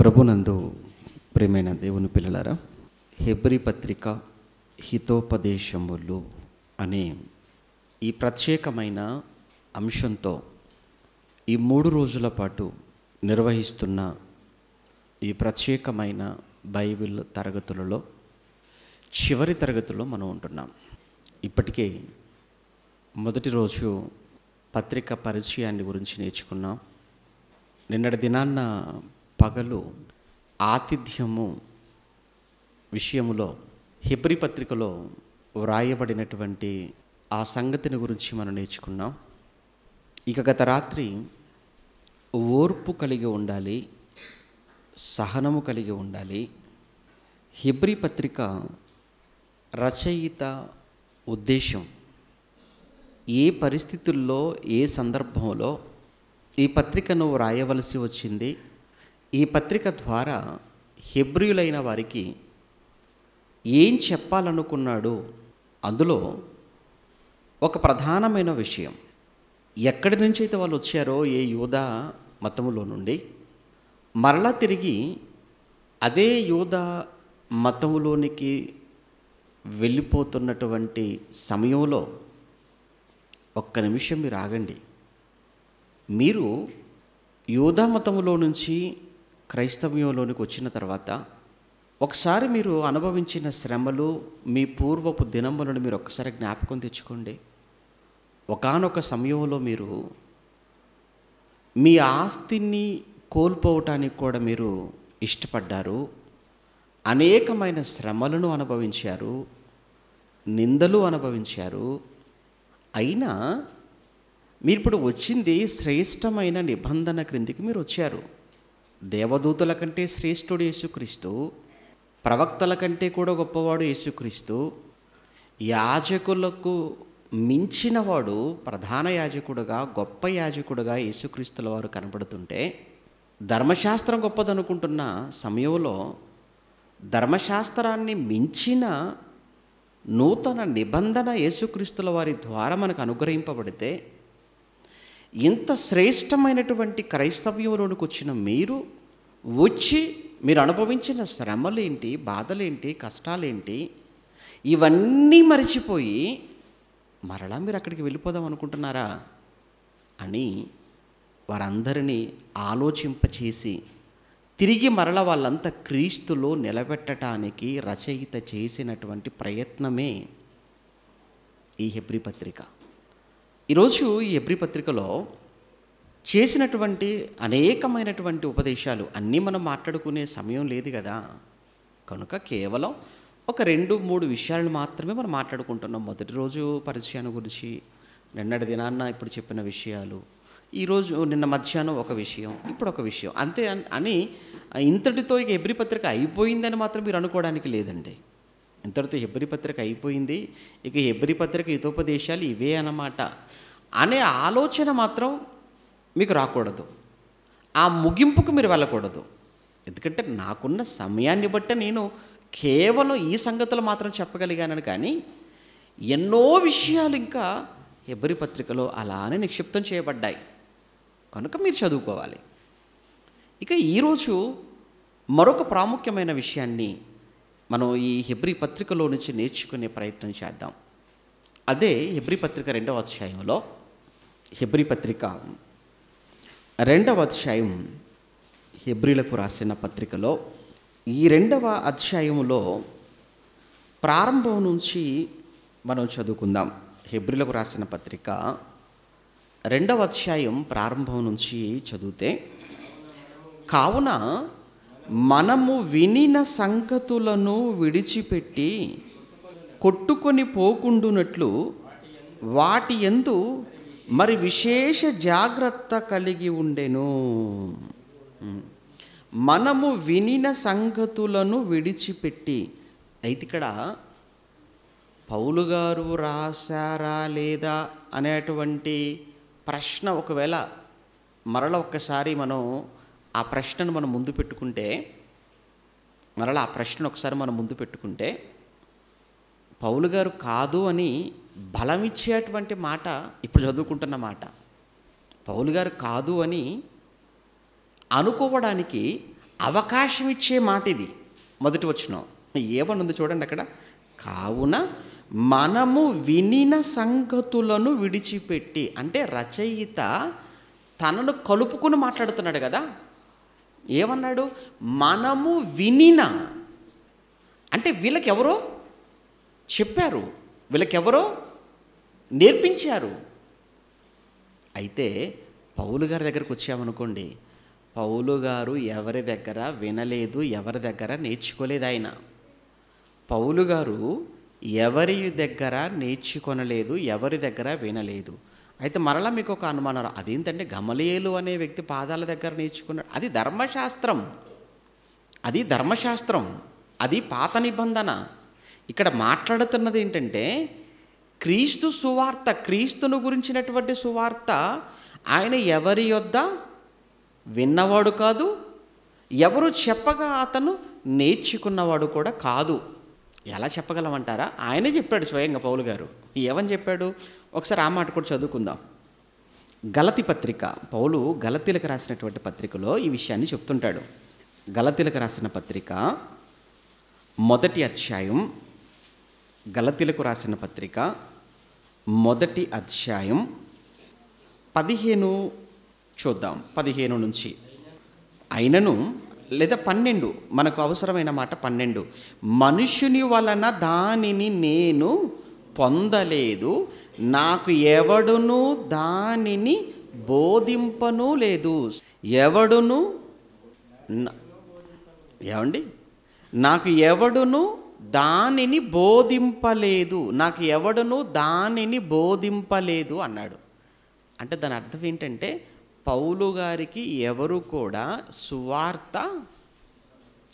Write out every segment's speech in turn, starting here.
ప్రభునందు ప్రేమైన దేవుని పిల్లలారా హెబ్రి పత్రిక హితోపదేశములు అనే ఈ ప్రత్యేకమైన అంశంతో ఈ మూడు రోజుల పాటు నిర్వహిస్తున్న ఈ ప్రత్యేకమైన బైబిల్ తరగతులలో చివరి తరగతిలో మనం ఉంటున్నాం ఇప్పటికే మొదటి రోజు పత్రిక పరిచయాన్ని గురించి నేర్చుకున్నాం నిన్నటి దినాన్న పగలు ఆతిథ్యము విషయములో హిబ్రి పత్రికలో వ్రాయబడినటువంటి ఆ సంగతిని గురించి మనం నేర్చుకున్నాం ఇక గత రాత్రి ఓర్పు కలిగి ఉండాలి సహనము కలిగి ఉండాలి హిబ్రి పత్రిక రచయిత ఉద్దేశం ఏ పరిస్థితుల్లో ఏ సందర్భంలో ఈ పత్రికను వ్రాయవలసి వచ్చింది ఈ పత్రిక ద్వారా హెబ్రియులైన వారికి ఏం చెప్పాలనుకున్నాడో అందులో ఒక ప్రధానమైన విషయం ఎక్కడి నుంచి అయితే వాళ్ళు వచ్చారో ఏ యూదా మతములో నుండి మరలా తిరిగి అదే యూదా మతములోనికి వెళ్ళిపోతున్నటువంటి సమయంలో ఒక్క నిమిషం మీరు ఆగండి మీరు యూదా మతములో నుంచి క్రైస్తవ్యంలోనికి వచ్చిన తర్వాత ఒకసారి మీరు అనుభవించిన శ్రమలు మీ పూర్వపు దినములను మీరు ఒకసారి జ్ఞాపకం తెచ్చుకోండి ఒకనొక సమయంలో మీరు మీ ఆస్తిని కోల్పోవటానికి కూడా మీరు ఇష్టపడ్డారు అనేకమైన శ్రమలను అనుభవించారు నిందలు అనుభవించారు అయినా మీరు ఇప్పుడు వచ్చింది శ్రేష్టమైన నిబంధన క్రిందికి మీరు వచ్చారు దేవదూతల కంటే శ్రేష్ఠుడు యేసుక్రీస్తు ప్రవక్తల కంటే కూడా గొప్పవాడు యేసుక్రీస్తు యాజకులకు మించినవాడు ప్రధాన యాజకుడుగా గొప్ప యాజకుడుగా యేసుక్రీస్తుల వారు కనబడుతుంటే ధర్మశాస్త్రం గొప్పదనుకుంటున్న సమయంలో ధర్మశాస్త్రాన్ని మించిన నూతన నిబంధన యేసుక్రీస్తుల వారి ద్వారా మనకు అనుగ్రహింపబడితే ఇంత శ్రేష్టమైనటువంటి క్రైస్తవ్యంలోనికి వచ్చిన మీరు వచ్చి మీరు అనుభవించిన శ్రమలేంటి బాధలేంటి కష్టాలేంటి ఇవన్నీ మరిచిపోయి మరలా మీరు అక్కడికి వెళ్ళిపోదాం అనుకుంటున్నారా అని వారందరినీ ఆలోచింపచేసి తిరిగి మరల వాళ్ళంతా క్రీస్తులో నిలబెట్టడానికి రచయిత చేసినటువంటి ప్రయత్నమే ఈ హెబ్రి పత్రిక ఈరోజు ఈ ఎబ్రి పత్రికలో చేసినటువంటి అనేకమైనటువంటి ఉపదేశాలు అన్నీ మనం మాట్లాడుకునే సమయం లేదు కదా కనుక కేవలం ఒక రెండు మూడు విషయాలను మాత్రమే మనం మాట్లాడుకుంటున్నాం మొదటి రోజు పరిచయాన్ని గురించి నిన్నటి దినాన్న ఇప్పుడు చెప్పిన విషయాలు ఈరోజు నిన్న మధ్యాహ్నం ఒక విషయం ఇప్పుడు ఒక విషయం అంతే అని ఇంతటితో ఇక ఎబ్రి పత్రిక అయిపోయిందని మాత్రం మీరు అనుకోవడానికి లేదండి ఇంతటితో ఎబ్రి పత్రిక అయిపోయింది ఇక ఎబ్రి పత్రిక హితోపదేశాలు ఇవే అన్నమాట అనే ఆలోచన మాత్రం మీకు రాకూడదు ఆ ముగింపుకు మీరు వెళ్ళకూడదు ఎందుకంటే నాకున్న సమయాన్ని బట్టి నేను కేవలం ఈ సంగతులు మాత్రం చెప్పగలిగాను కానీ ఎన్నో విషయాలు ఇంకా ఎబ్బరి పత్రికలో అలానే నిక్షిప్తం చేయబడ్డాయి కనుక మీరు చదువుకోవాలి ఇక ఈరోజు మరొక ప్రాముఖ్యమైన విషయాన్ని మనం ఈ హెబ్రి పత్రికలో నుంచి నేర్చుకునే ప్రయత్నం చేద్దాం అదే హెబ్రి పత్రిక రెండవ అధ్యాయంలో హెబ్రి పత్రిక రెండవ అధ్యాయం హెబ్రిలకు రాసిన పత్రికలో ఈ రెండవ అధ్యాయములో ప్రారంభం నుంచి మనం చదువుకుందాం హెబ్రిలకు రాసిన పత్రిక రెండవ అధ్యాయం ప్రారంభం నుంచి చదివితే కావున మనము వినిన సంగతులను విడిచిపెట్టి కొట్టుకొని పోకుండునట్లు వాటి ఎందు మరి విశేష జాగ్రత్త కలిగి ఉండెను మనము వినిన సంగతులను విడిచిపెట్టి అయితే ఇక్కడ పౌలు గారు రాశారా లేదా అనేటువంటి ప్రశ్న ఒకవేళ మరల ఒక్కసారి మనం ఆ ప్రశ్నను మనం ముందు పెట్టుకుంటే మరలా ఆ ప్రశ్నను ఒకసారి మనం ముందు పెట్టుకుంటే పౌలు గారు కాదు అని బలమిచ్చేటువంటి మాట ఇప్పుడు చదువుకుంటున్న మాట పౌలు గారు కాదు అని అనుకోవడానికి అవకాశం ఇచ్చే మాట ఇది మొదటి వచ్చిన ఏమనుంది చూడండి అక్కడ కావున మనము వినిన సంగతులను విడిచిపెట్టి అంటే రచయిత తనను కలుపుకుని మాట్లాడుతున్నాడు కదా ఏమన్నాడు మనము వినిన అంటే వీళ్ళకి ఎవరో చెప్పారు వీళ్ళకెవరో నేర్పించారు అయితే పౌలు గారి దగ్గరకు వచ్చామనుకోండి పౌలు గారు ఎవరి దగ్గర వినలేదు ఎవరి దగ్గర నేర్చుకోలేదు ఆయన పౌలు గారు ఎవరి దగ్గర నేర్చుకొనలేదు ఎవరి దగ్గర వినలేదు అయితే మరలా మీకు ఒక అనుమానం అదేంటంటే గమలేలు అనే వ్యక్తి పాదాల దగ్గర నేర్చుకున్నాడు అది ధర్మశాస్త్రం అది ధర్మశాస్త్రం అది పాత నిబంధన ఇక్కడ మాట్లాడుతున్నది ఏంటంటే క్రీస్తు సువార్త క్రీస్తును గురించినటువంటి సువార్త ఆయన ఎవరి యొద్ద విన్నవాడు కాదు ఎవరు చెప్పగా అతను నేర్చుకున్నవాడు కూడా కాదు ఎలా చెప్పగలమంటారా ఆయనే చెప్పాడు స్వయంగా పౌలు గారు ఏమని చెప్పాడు ఒకసారి ఆ మాట కూడా చదువుకుందాం గలతి పత్రిక పౌలు గలతీలకు రాసినటువంటి పత్రికలో ఈ విషయాన్ని చెప్తుంటాడు గలతీలకు రాసిన పత్రిక మొదటి అధ్యాయం గలతీలకు రాసిన పత్రిక మొదటి అధ్యాయం పదిహేను చూద్దాం పదిహేను నుంచి అయినను లేదా పన్నెండు మనకు అవసరమైన మాట పన్నెండు మనుషుని వలన దానిని నేను పొందలేదు నాకు ఎవడును దానిని బోధింపను లేదు ఎవడును ఏమండి నాకు ఎవడును దానిని బోధింపలేదు నాకు ఎవడను దానిని బోధింపలేదు అన్నాడు అంటే దాని అర్థం ఏంటంటే పౌలు గారికి ఎవరు కూడా సువార్త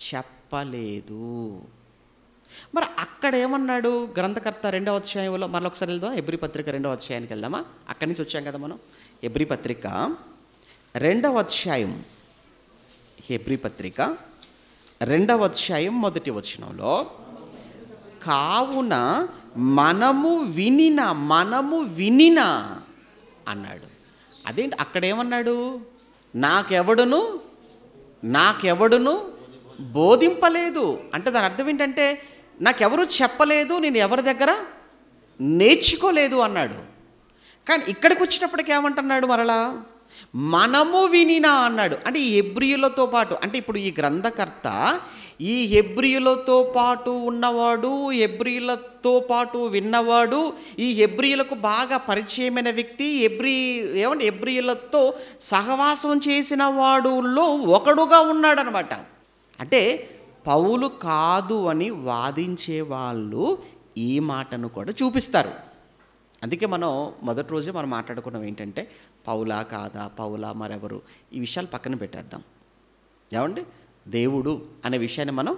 చెప్పలేదు మరి అక్కడ ఏమన్నాడు గ్రంథకర్త రెండవ అధ్యాయంలో మరొకసారి ఒకసారి వెళ్దాం ఎబ్రి పత్రిక రెండవ అధ్యాయానికి వెళ్దామా అక్కడి నుంచి వచ్చాం కదా మనం ఎబ్రి పత్రిక రెండవ అధ్యాయం ఎబ్రి పత్రిక రెండవ అధ్యాయం మొదటి వచనంలో కావున మనము వినిన మనము వినిన అన్నాడు అదేంటి అక్కడేమన్నాడు నాకెవడును నాకెవడును బోధింపలేదు అంటే దాని అర్థం ఏంటంటే నాకెవరు చెప్పలేదు నేను ఎవరి దగ్గర నేర్చుకోలేదు అన్నాడు కానీ ఇక్కడికి వచ్చినప్పటికి ఏమంటున్నాడు మరలా మనము వినినా అన్నాడు అంటే ఈ ఎబ్రియులతో పాటు అంటే ఇప్పుడు ఈ గ్రంథకర్త ఈ హెబ్రియులతో పాటు ఉన్నవాడు హెబ్రియులతో పాటు విన్నవాడు ఈ హెబ్రియులకు బాగా పరిచయమైన వ్యక్తి ఎబ్రి ఏమంటే ఎబ్రియులతో సహవాసం చేసిన వాడులో ఒకడుగా ఉన్నాడనమాట అంటే పౌలు కాదు అని వాదించే వాళ్ళు ఈ మాటను కూడా చూపిస్తారు అందుకే మనం మొదటి రోజే మనం మాట్లాడుకున్నాం ఏంటంటే పౌలా కాదా పౌలా మరెవరు ఈ విషయాలు పక్కన పెట్టేద్దాం ఏమండి దేవుడు అనే విషయాన్ని మనం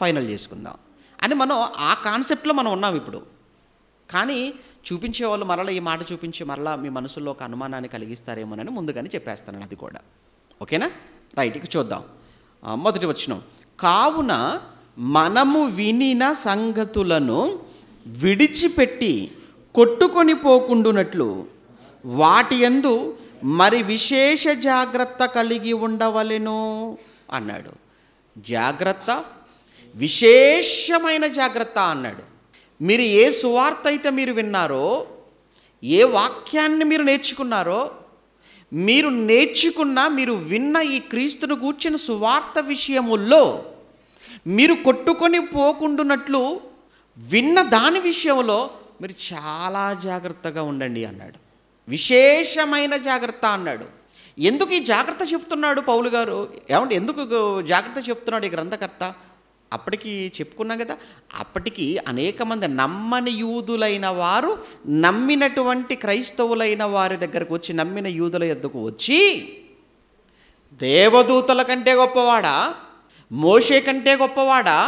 ఫైనల్ చేసుకుందాం అని మనం ఆ కాన్సెప్ట్లో మనం ఉన్నాం ఇప్పుడు కానీ చూపించే వాళ్ళు మరలా ఈ మాట చూపించి మరలా మీ మనసులో ఒక అనుమానాన్ని కలిగిస్తారేమోనని ముందుగానే చెప్పేస్తాను అది కూడా ఓకేనా రైట్ ఇక చూద్దాం మొదటి వచ్చిన కావున మనము వినిన సంగతులను విడిచిపెట్టి కొట్టుకొని పోకుండునట్లు వాటి ఎందు మరి విశేష జాగ్రత్త కలిగి ఉండవలెను అన్నాడు జాగ్రత్త విశేషమైన జాగ్రత్త అన్నాడు మీరు ఏ సువార్త అయితే మీరు విన్నారో ఏ వాక్యాన్ని మీరు నేర్చుకున్నారో మీరు నేర్చుకున్న మీరు విన్న ఈ క్రీస్తును కూర్చిన సువార్త విషయముల్లో మీరు కొట్టుకొని పోకుండునట్లు విన్న దాని విషయంలో మీరు చాలా జాగ్రత్తగా ఉండండి అన్నాడు విశేషమైన జాగ్రత్త అన్నాడు ఎందుకు ఈ జాగ్రత్త చెప్తున్నాడు పౌలు గారు ఏమంటే ఎందుకు జాగ్రత్త చెప్తున్నాడు ఈ గ్రంథకర్త అప్పటికి చెప్పుకున్నాం కదా అప్పటికి అనేక మంది నమ్మని యూదులైన వారు నమ్మినటువంటి క్రైస్తవులైన వారి దగ్గరకు వచ్చి నమ్మిన యూదుల ఎద్దుకు వచ్చి దేవదూతల కంటే గొప్పవాడా మోషే కంటే గొప్పవాడా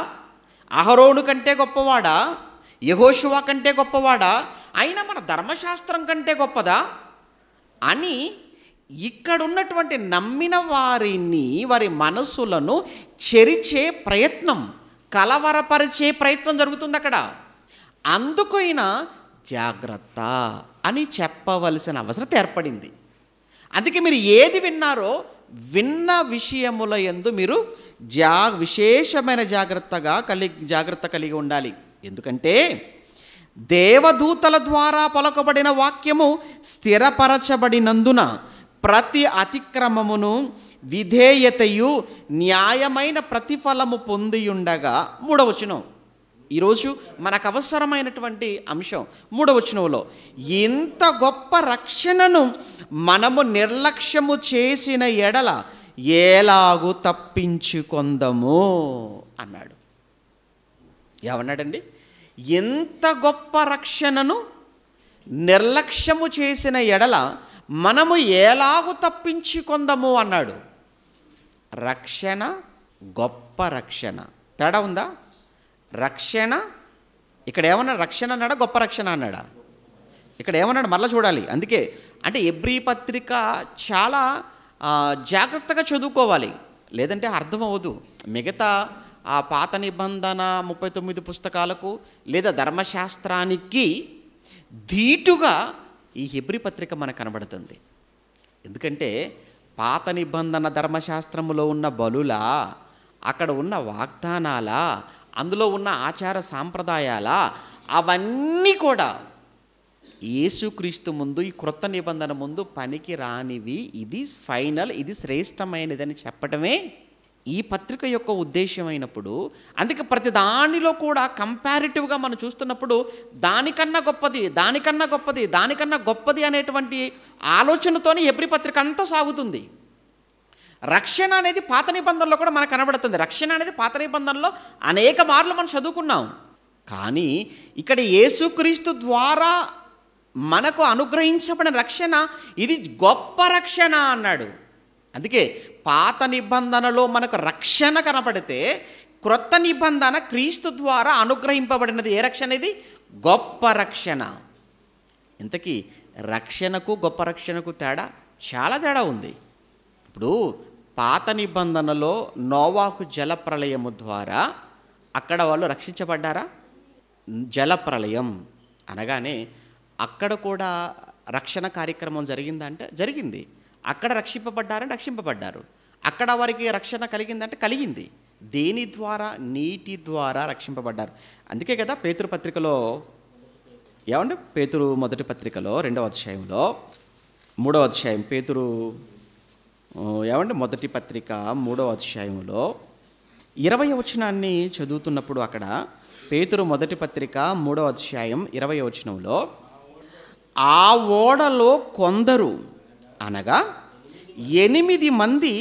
అహరోడు కంటే గొప్పవాడా యహోశివా కంటే గొప్పవాడా అయినా మన ధర్మశాస్త్రం కంటే గొప్పదా అని ఇక్కడ ఉన్నటువంటి నమ్మిన వారిని వారి మనసులను చెరిచే ప్రయత్నం కలవరపరిచే ప్రయత్నం జరుగుతుంది అక్కడ అందుకు జాగ్రత్త అని చెప్పవలసిన అవసరం ఏర్పడింది అందుకే మీరు ఏది విన్నారో విన్న విషయముల ఎందు మీరు జా విశేషమైన జాగ్రత్తగా కలిగి జాగ్రత్త కలిగి ఉండాలి ఎందుకంటే దేవదూతల ద్వారా పలకబడిన వాక్యము స్థిరపరచబడినందున ప్రతి అతిక్రమమును విధేయతయు న్యాయమైన ప్రతిఫలము పొందియుండగా మూడవచనం ఈరోజు మనకు అవసరమైనటువంటి అంశం మూడవచనంలో ఇంత గొప్ప రక్షణను మనము నిర్లక్ష్యము చేసిన ఎడల ఏలాగు తప్పించుకుందము అన్నాడు ఏమన్నాడండి ఎంత గొప్ప రక్షణను నిర్లక్ష్యము చేసిన ఎడల మనము ఎలాగు తప్పించుకుందాము అన్నాడు రక్షణ గొప్ప రక్షణ తేడా ఉందా రక్షణ ఇక్కడ ఏమన్నా రక్షణ అన్నాడా గొప్ప రక్షణ అన్నాడా ఇక్కడ ఏమన్నాడు మళ్ళీ చూడాలి అందుకే అంటే ఎబ్రీ పత్రిక చాలా జాగ్రత్తగా చదువుకోవాలి లేదంటే అర్థమవ్వదు మిగతా ఆ పాత నిబంధన ముప్పై తొమ్మిది పుస్తకాలకు లేదా ధర్మశాస్త్రానికి ధీటుగా ఈ హిబ్రి పత్రిక మనకు కనబడుతుంది ఎందుకంటే పాత నిబంధన ధర్మశాస్త్రములో ఉన్న బలులా అక్కడ ఉన్న వాగ్దానాల అందులో ఉన్న ఆచార సాంప్రదాయాల అవన్నీ కూడా యేసుక్రీస్తు ముందు ఈ క్రొత్త నిబంధన ముందు పనికి రానివి ఇది ఫైనల్ ఇది శ్రేష్టమైనదని చెప్పడమే ఈ పత్రిక యొక్క ఉద్దేశ్యం అయినప్పుడు అందుకే ప్రతి దానిలో కూడా కంపారిటివ్గా మనం చూస్తున్నప్పుడు దానికన్నా గొప్పది దానికన్నా గొప్పది దానికన్నా గొప్పది అనేటువంటి ఆలోచనతోనే ఎవ్రీ పత్రిక అంతా సాగుతుంది రక్షణ అనేది పాత నిబంధనలో కూడా మనకు కనబడుతుంది రక్షణ అనేది పాత నిబంధనలో అనేక మార్లు మనం చదువుకున్నాం కానీ ఇక్కడ యేసుక్రీస్తు ద్వారా మనకు అనుగ్రహించబడిన రక్షణ ఇది గొప్ప రక్షణ అన్నాడు అందుకే పాత నిబంధనలో మనకు రక్షణ కనపడితే క్రొత్త నిబంధన క్రీస్తు ద్వారా అనుగ్రహింపబడినది ఏ రక్షణ ఇది గొప్ప రక్షణ ఇంతకీ రక్షణకు గొప్ప రక్షణకు తేడా చాలా తేడా ఉంది ఇప్పుడు పాత నిబంధనలో నోవాకు జలప్రలయము ద్వారా అక్కడ వాళ్ళు రక్షించబడ్డారా జలప్రలయం అనగానే అక్కడ కూడా రక్షణ కార్యక్రమం జరిగిందంటే జరిగింది అక్కడ రక్షింపబడ్డారని రక్షింపబడ్డారు అక్కడ వారికి రక్షణ కలిగిందంటే కలిగింది దేని ద్వారా నీటి ద్వారా రక్షింపబడ్డారు అందుకే కదా పత్రికలో ఏమండి పేతురు మొదటి పత్రికలో రెండవ అధ్యాయంలో మూడవ అధ్యాయం పేతురు ఏమండి మొదటి పత్రిక మూడవ అధ్యాయంలో ఇరవై వచనాన్ని చదువుతున్నప్పుడు అక్కడ పేతురు మొదటి పత్రిక మూడవ అధ్యాయం ఇరవై వచనంలో ఆ ఓడలో కొందరు అనగా ఎనిమిది మంది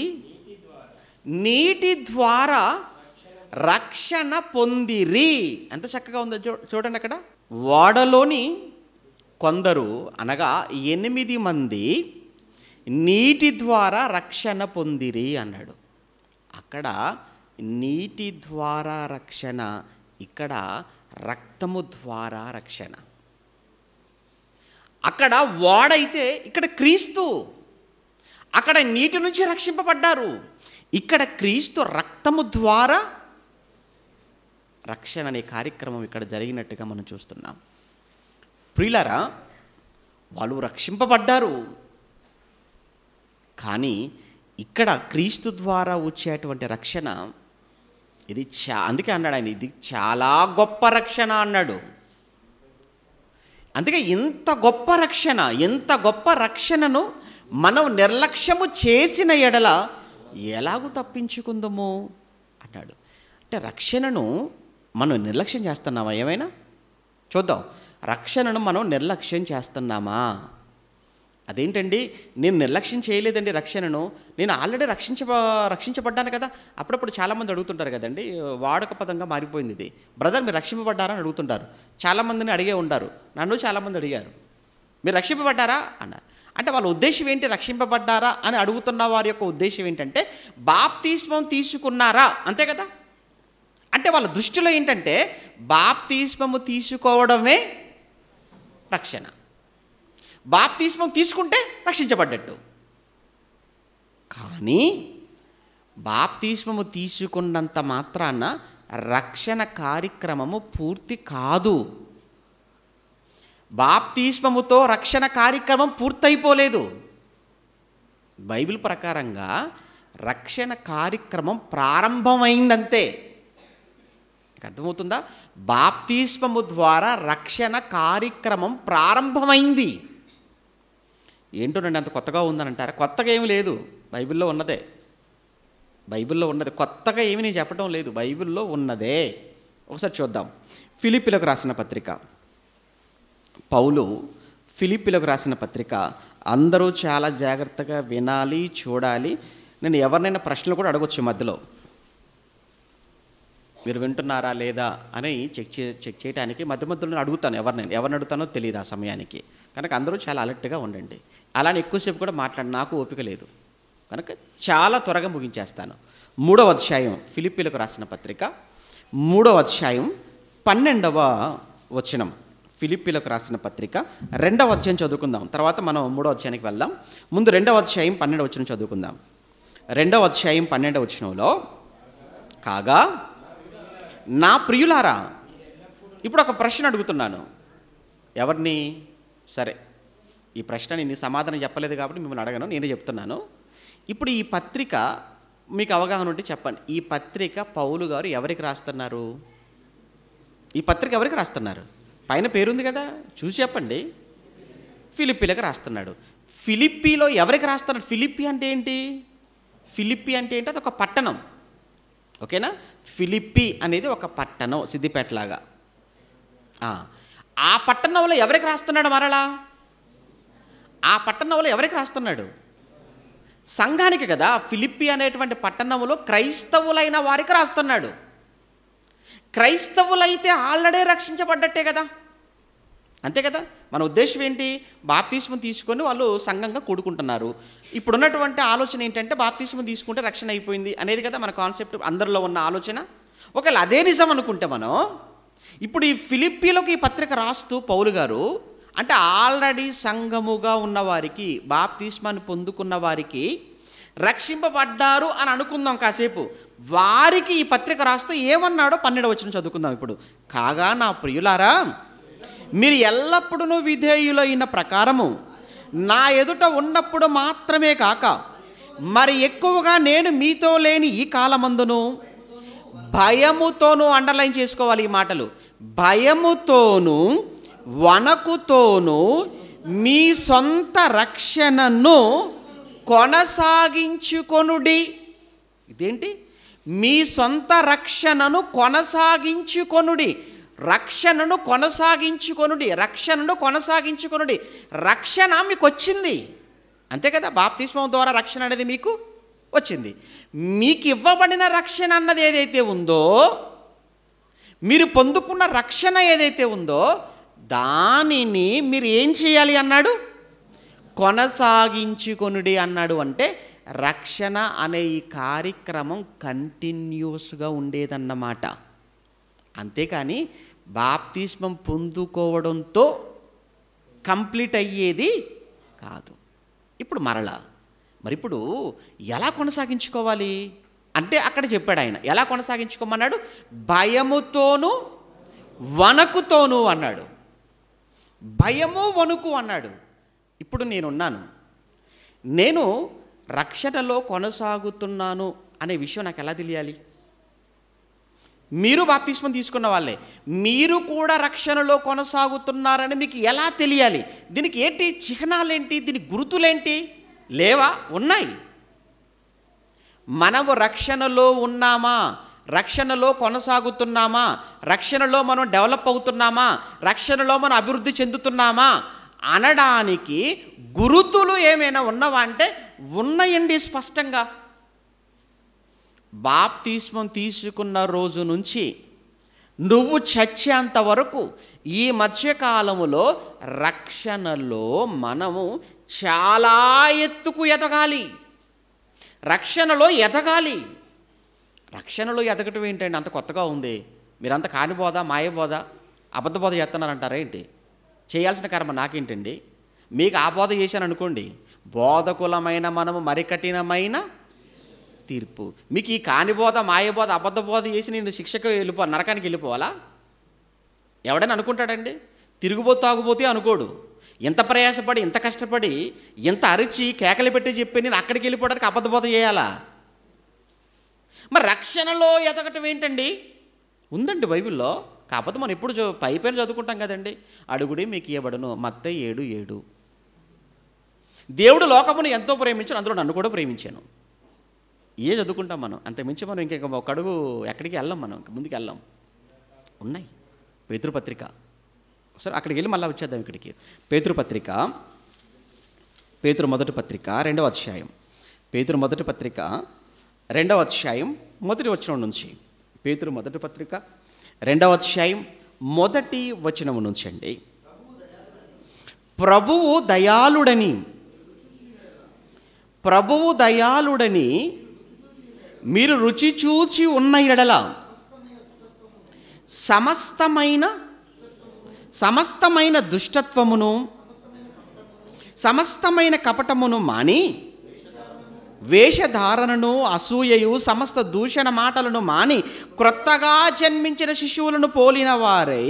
నీటి ద్వారా రక్షణ పొందిరి ఎంత చక్కగా ఉందో చూ చూడండి అక్కడ వాడలోని కొందరు అనగా ఎనిమిది మంది నీటి ద్వారా రక్షణ పొందిరి అన్నాడు అక్కడ నీటి ద్వారా రక్షణ ఇక్కడ రక్తము ద్వారా రక్షణ అక్కడ వాడైతే ఇక్కడ క్రీస్తు అక్కడ నీటి నుంచి రక్షింపబడ్డారు ఇక్కడ క్రీస్తు రక్తము ద్వారా రక్షణ అనే కార్యక్రమం ఇక్కడ జరిగినట్టుగా మనం చూస్తున్నాం ప్రియులరా వాళ్ళు రక్షింపబడ్డారు కానీ ఇక్కడ క్రీస్తు ద్వారా వచ్చేటువంటి రక్షణ ఇది చా అందుకే అన్నాడు ఆయన ఇది చాలా గొప్ప రక్షణ అన్నాడు అందుకే ఇంత గొప్ప రక్షణ ఎంత గొప్ప రక్షణను మనం నిర్లక్ష్యము చేసిన ఎడల ఎలాగూ తప్పించుకుందము అన్నాడు అంటే రక్షణను మనం నిర్లక్ష్యం చేస్తున్నామా ఏమైనా చూద్దాం రక్షణను మనం నిర్లక్ష్యం చేస్తున్నామా అదేంటండి నేను నిర్లక్ష్యం చేయలేదండి రక్షణను నేను ఆల్రెడీ రక్షించ రక్షించబడ్డాను కదా అప్పుడప్పుడు చాలామంది అడుగుతుంటారు కదండి వాడక పదంగా మారిపోయింది ఇది బ్రదర్ మీరు రక్షింపబడ్డారని అడుగుతుంటారు చాలామందిని అడిగే ఉంటారు నన్ను చాలామంది అడిగారు మీరు రక్షింపబడ్డారా అన్నారు అంటే వాళ్ళ ఉద్దేశం ఏంటి రక్షింపబడ్డారా అని అడుగుతున్న వారి యొక్క ఉద్దేశం ఏంటంటే బాప్తీస్మం తీసుకున్నారా అంతే కదా అంటే వాళ్ళ దృష్టిలో ఏంటంటే బాప్తీస్మము తీసుకోవడమే రక్షణ బాప్తీస్మం తీసుకుంటే రక్షించబడ్డట్టు కానీ బాప్తీస్మము తీసుకున్నంత మాత్రాన రక్షణ కార్యక్రమము పూర్తి కాదు బాప్తీస్మముతో రక్షణ కార్యక్రమం పూర్తయిపోలేదు బైబిల్ ప్రకారంగా రక్షణ కార్యక్రమం ప్రారంభమైందంతే అర్థమవుతుందా బాప్తీస్మము ద్వారా రక్షణ కార్యక్రమం ప్రారంభమైంది ఏంటో నండి అంత కొత్తగా ఉందని అంటారా కొత్తగా ఏమి లేదు బైబిల్లో ఉన్నదే బైబిల్లో ఉన్నది కొత్తగా ఏమి నేను చెప్పడం లేదు బైబిల్లో ఉన్నదే ఒకసారి చూద్దాం ఫిలిపిలకు రాసిన పత్రిక పౌలు ఫిలిపిలకు రాసిన పత్రిక అందరూ చాలా జాగ్రత్తగా వినాలి చూడాలి నేను ఎవరినైనా ప్రశ్నలు కూడా అడగొచ్చు మధ్యలో మీరు వింటున్నారా లేదా అని చెక్ చే చెక్ చేయడానికి మధ్య మధ్యలో అడుగుతాను ఎవరినైనా ఎవరిని అడుగుతానో తెలియదు ఆ సమయానికి కనుక అందరూ చాలా అలర్ట్గా ఉండండి అలానే ఎక్కువసేపు కూడా మాట్లాడి నాకు ఓపిక లేదు కనుక చాలా త్వరగా ముగించేస్తాను మూడవ అధ్యాయం ఫిలిప్పీలకు రాసిన పత్రిక మూడవ అధ్యాయం పన్నెండవ వచనం ఫిలిప్పీలకు రాసిన పత్రిక రెండవ అధ్యాయం చదువుకుందాం తర్వాత మనం మూడవ అధ్యాయానికి వెళ్దాం ముందు రెండవ అధ్యాయం పన్నెండవ వచనం చదువుకుందాం రెండవ అధ్యాయం పన్నెండవ వచనంలో కాగా నా ప్రియులారా ఇప్పుడు ఒక ప్రశ్న అడుగుతున్నాను ఎవరిని సరే ఈ ప్రశ్న నేను సమాధానం చెప్పలేదు కాబట్టి మిమ్మల్ని అడగను నేనే చెప్తున్నాను ఇప్పుడు ఈ పత్రిక మీకు అవగాహన ఉంటే చెప్పండి ఈ పత్రిక పౌలు గారు ఎవరికి రాస్తున్నారు ఈ పత్రిక ఎవరికి రాస్తున్నారు పైన పేరుంది కదా చూసి చెప్పండి ఫిలిప్పీలకు రాస్తున్నాడు ఫిలిప్పీలో ఎవరికి రాస్తున్నాడు ఫిలిప్పీ అంటే ఏంటి ఫిలిప్పీ అంటే ఏంటి అది ఒక పట్టణం ఓకేనా ఫిలిప్పీ అనేది ఒక పట్టణం సిద్దిపేటలాగా ఆ పట్టణంలో ఎవరికి రాస్తున్నాడు మరలా ఆ పట్టణంలో ఎవరికి రాస్తున్నాడు సంఘానికి కదా ఫిలిప్పి అనేటువంటి పట్టణంలో క్రైస్తవులైన వారికి రాస్తున్నాడు క్రైస్తవులైతే ఆల్రెడీ రక్షించబడ్డట్టే కదా అంతే కదా మన ఉద్దేశం ఏంటి బాప్తీస్మం తీసుకొని వాళ్ళు సంఘంగా కూడుకుంటున్నారు ఇప్పుడున్నటువంటి ఆలోచన ఏంటంటే బాప్తీస్మం తీసుకుంటే రక్షణ అయిపోయింది అనేది కదా మన కాన్సెప్ట్ అందరిలో ఉన్న ఆలోచన ఒకవేళ అదే నిజం అనుకుంటే మనం ఇప్పుడు ఈ ఫిలిప్పీలకు ఈ పత్రిక రాస్తూ పౌలు గారు అంటే ఆల్రెడీ సంఘముగా ఉన్నవారికి బాప్తిస్మాన్ని పొందుకున్న వారికి రక్షింపబడ్డారు అని అనుకుందాం కాసేపు వారికి ఈ పత్రిక రాస్తూ ఏమన్నాడో పన్నెండు వచ్చిన చదువుకుందాం ఇప్పుడు కాగా నా ప్రియులారా మీరు ఎల్లప్పుడూ విధేయులైన ప్రకారము నా ఎదుట ఉన్నప్పుడు మాత్రమే కాక మరి ఎక్కువగా నేను మీతో లేని ఈ కాలమందును భయముతోనూ అండర్లైన్ చేసుకోవాలి ఈ మాటలు భయముతోను వనకుతోను మీ సొంత రక్షణను కొనసాగించుకొనుడి ఇదేంటి మీ సొంత రక్షణను కొనసాగించుకొనుడి రక్షణను కొనసాగించుకొనుడి రక్షణను కొనసాగించుకొనుడి రక్షణ మీకు వచ్చింది అంతే కదా బాప్తిస్మం ద్వారా రక్షణ అనేది మీకు వచ్చింది మీకు ఇవ్వబడిన రక్షణ అన్నది ఏదైతే ఉందో మీరు పొందుకున్న రక్షణ ఏదైతే ఉందో దానిని మీరు ఏం చేయాలి అన్నాడు కొనసాగించుకొనుడి అన్నాడు అంటే రక్షణ అనే ఈ కార్యక్రమం కంటిన్యూస్గా ఉండేదన్నమాట అంతేకాని బాప్తిష్మం పొందుకోవడంతో కంప్లీట్ అయ్యేది కాదు ఇప్పుడు మరలా మరి ఇప్పుడు ఎలా కొనసాగించుకోవాలి అంటే అక్కడ చెప్పాడు ఆయన ఎలా కొనసాగించుకోమన్నాడు భయముతోను వణకుతోనూ అన్నాడు భయము వణుకు అన్నాడు ఇప్పుడు నేనున్నాను నేను రక్షణలో కొనసాగుతున్నాను అనే విషయం నాకు ఎలా తెలియాలి మీరు బాప్తిష్మం తీసుకున్న వాళ్ళే మీరు కూడా రక్షణలో కొనసాగుతున్నారని మీకు ఎలా తెలియాలి దీనికి ఏంటి చిహ్నాలేంటి దీని గుర్తులేంటి లేవా ఉన్నాయి మనము రక్షణలో ఉన్నామా రక్షణలో కొనసాగుతున్నామా రక్షణలో మనం డెవలప్ అవుతున్నామా రక్షణలో మనం అభివృద్ధి చెందుతున్నామా అనడానికి గురుతులు ఏమైనా ఉన్నావా అంటే ఉన్నాయండి స్పష్టంగా బాప్తీస్మం తీసుకున్న రోజు నుంచి నువ్వు చచ్చేంత వరకు ఈ మధ్యకాలములో రక్షణలో మనము చాలా ఎత్తుకు ఎదగాలి రక్షణలో ఎదగాలి రక్షణలో ఎదగటం ఏంటండి అంత కొత్తగా ఉంది మీరంత కానిపోదా మాయబోదా అబద్ధబోధ చేస్తున్నారంటారా ఏంటి చేయాల్సిన కర్మ నాకేంటండి మీకు ఆ బోధ చేశాను అనుకోండి బోధకులమైన మనము మరి కఠినమైన తీర్పు మీకు ఈ కానిబోధ మాయబోధ అబద్ధబోధ చేసి నేను శిక్షకు వెళ్ళిపో నరకానికి వెళ్ళిపోవాలా ఎవడైనా అనుకుంటాడండి తిరుగుబోతాగుబోతే అనుకోడు ఇంత ప్రయాసపడి ఇంత కష్టపడి ఇంత అరిచి కేకలు పెట్టి చెప్పి నేను అక్కడికి వెళ్ళిపోవడానికి అబద్ధబోధ చేయాలా మరి రక్షణలో ఎదగటం ఏంటండి ఉందండి బైబిల్లో కాకపోతే మనం ఎప్పుడు పై పైన చదువుకుంటాం కదండి అడుగుడి మీకు ఇవ్వబడను మత్త ఏడు ఏడు దేవుడు లోకమును ఎంతో ప్రేమించాను అందులో నన్ను కూడా ప్రేమించాను ఏ చదువుకుంటాం మనం అంతకుమించి మనం ఇంకొక ఒక అడుగు ఎక్కడికి వెళ్ళాం మనం ముందుకు వెళ్ళాం ఉన్నాయి పితృపత్రిక సరే అక్కడికి వెళ్ళి మళ్ళీ వచ్చేద్దాం ఇక్కడికి పేతృపత్రిక పేతురు మొదటి పత్రిక రెండవ అధ్యాయం పేతురు మొదటి పత్రిక రెండవ అధ్యాయం మొదటి వచనం నుంచి పేతురు మొదటి పత్రిక రెండవ అధ్యాయం మొదటి వచనం నుంచి అండి ప్రభువు దయాళుడని ప్రభువు దయాళుడని మీరు రుచి చూచి ఉన్న ఎడల సమస్తమైన సమస్తమైన దుష్టత్వమును సమస్తమైన కపటమును మాని వేషధారణను అసూయయు సమస్త దూషణ మాటలను మాని క్రొత్తగా జన్మించిన శిశువులను పోలిన వారై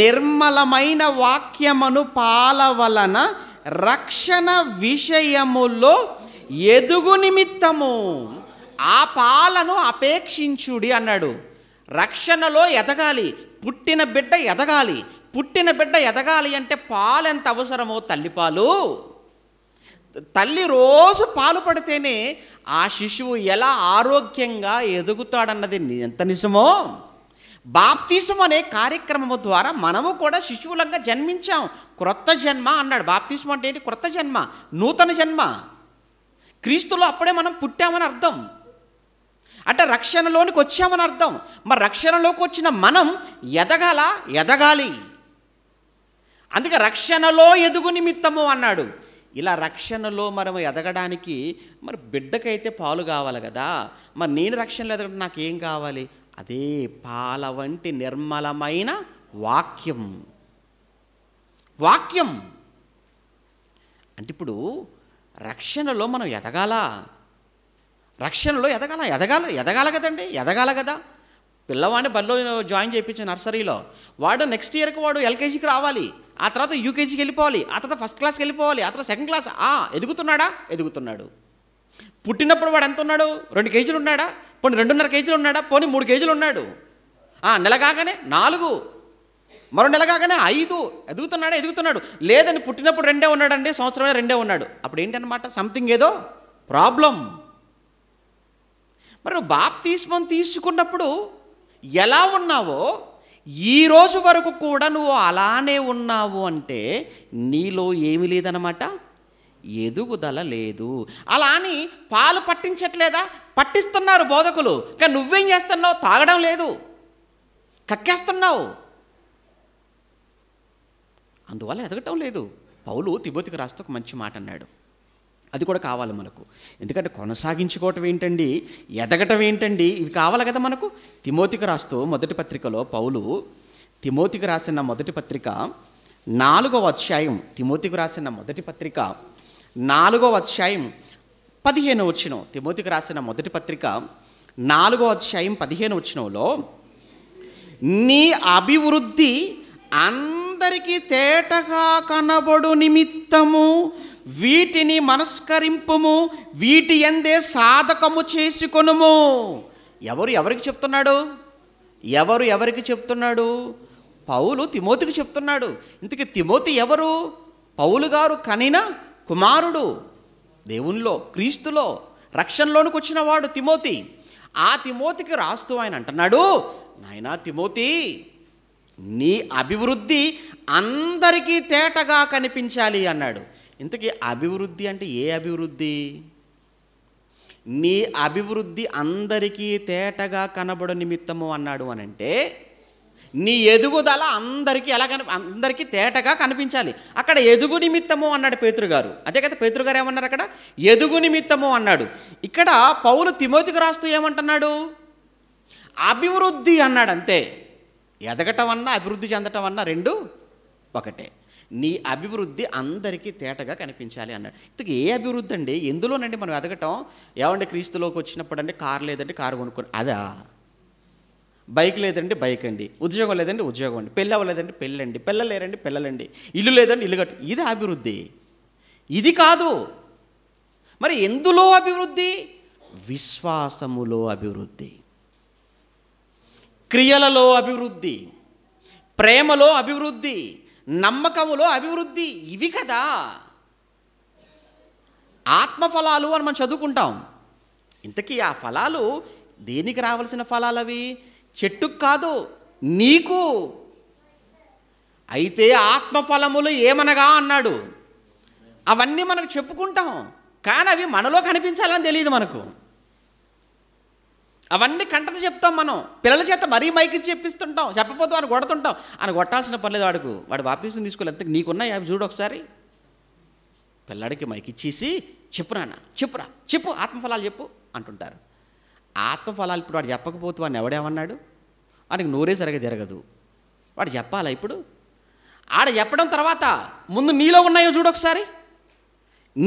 నిర్మలమైన వాక్యమును పాలవలన రక్షణ విషయములో ఎదుగు నిమిత్తము ఆ పాలను అపేక్షించుడి అన్నాడు రక్షణలో ఎదగాలి పుట్టిన బిడ్డ ఎదగాలి పుట్టిన బిడ్డ ఎదగాలి అంటే పాలు ఎంత అవసరమో తల్లిపాలు తల్లి రోజు పాలు పడితేనే ఆ శిశువు ఎలా ఆరోగ్యంగా ఎదుగుతాడన్నది ఎంత నిజమో బాప్తీసం అనే కార్యక్రమము ద్వారా మనము కూడా శిశువులంగా జన్మించాం క్రొత్త జన్మ అన్నాడు బాప్తీసం అంటే ఏంటి క్రొత్త జన్మ నూతన జన్మ క్రీస్తులు అప్పుడే మనం పుట్టామని అర్థం అంటే రక్షణలోనికి వచ్చామని అర్థం మరి రక్షణలోకి వచ్చిన మనం ఎదగాల ఎదగాలి అందుకే రక్షణలో ఎదుగు నిమిత్తము అన్నాడు ఇలా రక్షణలో మనం ఎదగడానికి మరి బిడ్డకైతే పాలు కావాలి కదా మరి నేను రక్షణలో ఎదగడం నాకేం కావాలి అదే పాల వంటి నిర్మలమైన వాక్యం వాక్యం అంటే ఇప్పుడు రక్షణలో మనం ఎదగాల రక్షణలో ఎదగాల ఎదగాల ఎదగాల కదండి ఎదగాల కదా పిల్లవాడిని బడిలో జాయిన్ చేయించి నర్సరీలో వాడు నెక్స్ట్ ఇయర్కి వాడు ఎల్కేజీకి రావాలి ఆ తర్వాత యూకేజీకి వెళ్ళిపోవాలి ఆ తర్వాత ఫస్ట్ క్లాస్కి వెళ్ళిపోవాలి ఆ తర్వాత సెకండ్ క్లాస్ ఆ ఎదుగుతున్నాడా ఎదుగుతున్నాడు పుట్టినప్పుడు వాడు ఎంత ఉన్నాడు రెండు కేజీలు ఉన్నాడా పోనీ రెండున్నర కేజీలు ఉన్నాడా పోనీ మూడు కేజీలు ఉన్నాడు ఆ నెల కాగానే నాలుగు మరో నెల కాగానే ఐదు ఎదుగుతున్నాడా ఎదుగుతున్నాడు లేదని పుట్టినప్పుడు రెండే ఉన్నాడండి సంవత్సరమే రెండే ఉన్నాడు అప్పుడు ఏంటన్నమాట సంథింగ్ ఏదో ప్రాబ్లం మరి బాప్ బాప్తీస్మం తీసుకున్నప్పుడు ఎలా ఉన్నావో ఈ రోజు వరకు కూడా నువ్వు అలానే ఉన్నావు అంటే నీలో ఏమీ లేదనమాట ఎదుగుదల లేదు అలా అని పాలు పట్టించట్లేదా పట్టిస్తున్నారు బోధకులు కానీ నువ్వేం చేస్తున్నావు తాగడం లేదు కక్కేస్తున్నావు అందువల్ల ఎదగటం లేదు పౌలు తిబోతికి రాస్తూ ఒక మంచి మాట అన్నాడు అది కూడా కావాలి మనకు ఎందుకంటే కొనసాగించుకోవటం ఏంటండి ఎదగటం ఏంటండి ఇవి కావాలి కదా మనకు తిమోతికి రాస్తూ మొదటి పత్రికలో పౌలు తిమోతికి రాసిన మొదటి పత్రిక నాలుగవ అధ్యాయం తిమోతికి రాసిన మొదటి పత్రిక నాలుగవ అధ్యాయం పదిహేను వచ్చిన తిమోతికి రాసిన మొదటి పత్రిక నాలుగవ అధ్యాయం పదిహేను వచ్చినంలో నీ అభివృద్ధి అందరికీ తేటగా కనబడు నిమిత్తము వీటిని మనస్కరింపుము వీటి ఎందే సాధకము చేసుకొనుము ఎవరు ఎవరికి చెప్తున్నాడు ఎవరు ఎవరికి చెప్తున్నాడు పౌలు తిమోతికి చెప్తున్నాడు ఇంతకీ తిమోతి ఎవరు పౌలు గారు కనిన కుమారుడు దేవునిలో క్రీస్తులో రక్షణలోనికి వచ్చిన వాడు తిమోతి ఆ తిమోతికి రాస్తూ ఆయన అంటున్నాడు నాయనా తిమోతి నీ అభివృద్ధి అందరికీ తేటగా కనిపించాలి అన్నాడు ఇంతకీ అభివృద్ధి అంటే ఏ అభివృద్ధి నీ అభివృద్ధి అందరికీ తేటగా కనబడు నిమిత్తము అన్నాడు అనంటే నీ ఎదుగుదల అందరికీ ఎలా కనిపి అందరికీ తేటగా కనిపించాలి అక్కడ ఎదుగు నిమిత్తము అన్నాడు పేతృగారు అదే కదా పేతృగారు ఏమన్నారు అక్కడ ఎదుగు నిమిత్తము అన్నాడు ఇక్కడ పౌలు తిమోతికి రాస్తూ ఏమంటున్నాడు అభివృద్ధి అన్నాడు అంతే ఎదగటం అన్నా అభివృద్ధి చెందటం అన్నా రెండు ఒకటే నీ అభివృద్ధి అందరికీ తేటగా కనిపించాలి అన్నాడు ఇంతకు ఏ అభివృద్ధి అండి ఎందులోనండి మనం ఎదగటం ఏమండి క్రీస్తులోకి వచ్చినప్పుడు అంటే కారు లేదంటే కారు కొనుక్కొని అదా బైక్ లేదండి బైక్ అండి ఉద్యోగం లేదండి ఉద్యోగం అండి పెళ్ళి అవ్వలేదండి పెళ్ళండి పిల్లలు లేరండి పిల్లలండి ఇల్లు లేదండి ఇల్లు కట్టు ఇది అభివృద్ధి ఇది కాదు మరి ఎందులో అభివృద్ధి విశ్వాసములో అభివృద్ధి క్రియలలో అభివృద్ధి ప్రేమలో అభివృద్ధి నమ్మకములో అభివృద్ధి ఇవి కదా ఆత్మఫలాలు అని మనం చదువుకుంటాం ఇంతకీ ఆ ఫలాలు దేనికి రావాల్సిన ఫలాలు అవి చెట్టుకు కాదు నీకు అయితే ఆత్మఫలములు ఏమనగా అన్నాడు అవన్నీ మనకు చెప్పుకుంటాం కానీ అవి మనలో కనిపించాలని తెలియదు మనకు అవన్నీ కంటత చెప్తాం మనం పిల్లల చేత మరీ మైకి చెప్పిస్తుంటాం చెప్పకపోతే వాడు కొడుతుంటాం అని కొట్టాల్సిన పని లేదు వాడుకు వాడు బాప్తీసం తీసుకోవాలి అంతకు నీకున్నా యాభై చూడు ఒకసారి పిల్లాడికి మైకి ఇచ్చేసి చెప్పురానా చెప్పురా చెప్పు ఆత్మఫలాలు చెప్పు అంటుంటారు ఆత్మఫలాలు ఇప్పుడు వాడు చెప్పకపోతే వాడిని ఎవడేమన్నాడు వాడికి నోరే సరిగా జరగదు వాడు చెప్పాలా ఇప్పుడు ఆడ చెప్పడం తర్వాత ముందు నీలో ఉన్నాయో చూడొకసారి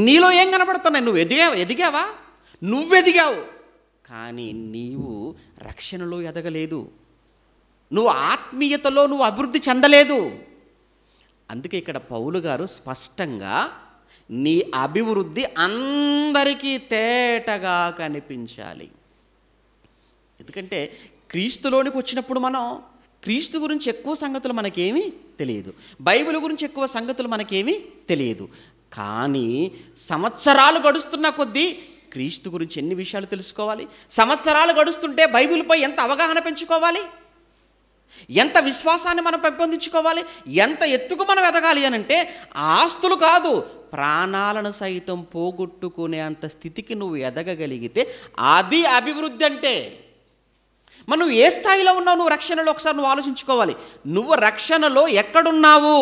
నీలో ఏం కనపడుతున్నాయి నువ్వు ఎదిగా ఎదిగావా నువ్వెదిగావు కానీ నీవు రక్షణలో ఎదగలేదు నువ్వు ఆత్మీయతలో నువ్వు అభివృద్ధి చెందలేదు అందుకే ఇక్కడ పౌలు గారు స్పష్టంగా నీ అభివృద్ధి అందరికీ తేటగా కనిపించాలి ఎందుకంటే క్రీస్తులోనికి వచ్చినప్పుడు మనం క్రీస్తు గురించి ఎక్కువ సంగతులు మనకేమీ తెలియదు బైబిల్ గురించి ఎక్కువ సంగతులు మనకేమీ తెలియదు కానీ సంవత్సరాలు గడుస్తున్న కొద్దీ క్రీస్తు గురించి ఎన్ని విషయాలు తెలుసుకోవాలి సంవత్సరాలు గడుస్తుంటే బైబిల్పై ఎంత అవగాహన పెంచుకోవాలి ఎంత విశ్వాసాన్ని మనం పెంపొందించుకోవాలి ఎంత ఎత్తుకు మనం ఎదగాలి అని అంటే ఆస్తులు కాదు ప్రాణాలను సైతం పోగొట్టుకునే అంత స్థితికి నువ్వు ఎదగగలిగితే అది అభివృద్ధి అంటే మనం ఏ స్థాయిలో ఉన్నావు నువ్వు రక్షణలో ఒకసారి నువ్వు ఆలోచించుకోవాలి నువ్వు రక్షణలో ఎక్కడున్నావు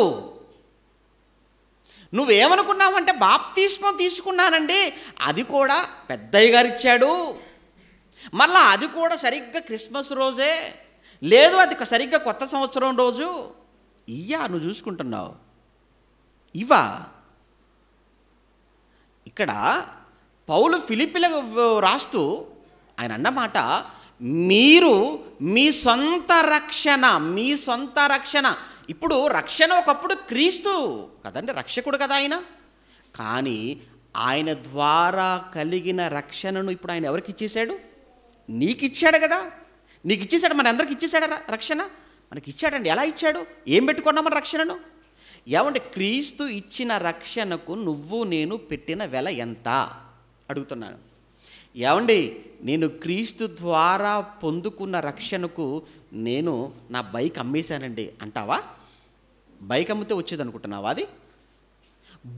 నువ్వేమనుకున్నావంటే బాప్తీస్మ తీసుకున్నానండి అది కూడా పెద్దయ్య గారిచ్చాడు ఇచ్చాడు మళ్ళా అది కూడా సరిగ్గా క్రిస్మస్ రోజే లేదు అది సరిగ్గా కొత్త సంవత్సరం రోజు ఇయ్యా నువ్వు చూసుకుంటున్నావు ఇవా ఇక్కడ పౌలు ఫిలిపిల రాస్తూ ఆయన అన్నమాట మీరు మీ సొంత రక్షణ మీ సొంత రక్షణ ఇప్పుడు రక్షణ ఒకప్పుడు క్రీస్తు కదండి రక్షకుడు కదా ఆయన కానీ ఆయన ద్వారా కలిగిన రక్షణను ఇప్పుడు ఆయన ఎవరికి ఇచ్చేశాడు నీకు ఇచ్చాడు కదా నీకు ఇచ్చేశాడు మన అందరికి ఇచ్చేశాడు రక్షణ మనకి ఇచ్చాడండి ఎలా ఇచ్చాడు ఏం పెట్టుకున్నాం మన రక్షణను ఏమంటే క్రీస్తు ఇచ్చిన రక్షణకు నువ్వు నేను పెట్టిన వెల ఎంత అడుగుతున్నాను ఏమండి నేను క్రీస్తు ద్వారా పొందుకున్న రక్షణకు నేను నా బైక్ అమ్మేశానండి అంటావా బైక్ అమ్మితే వచ్చేది అనుకుంటున్నావా అది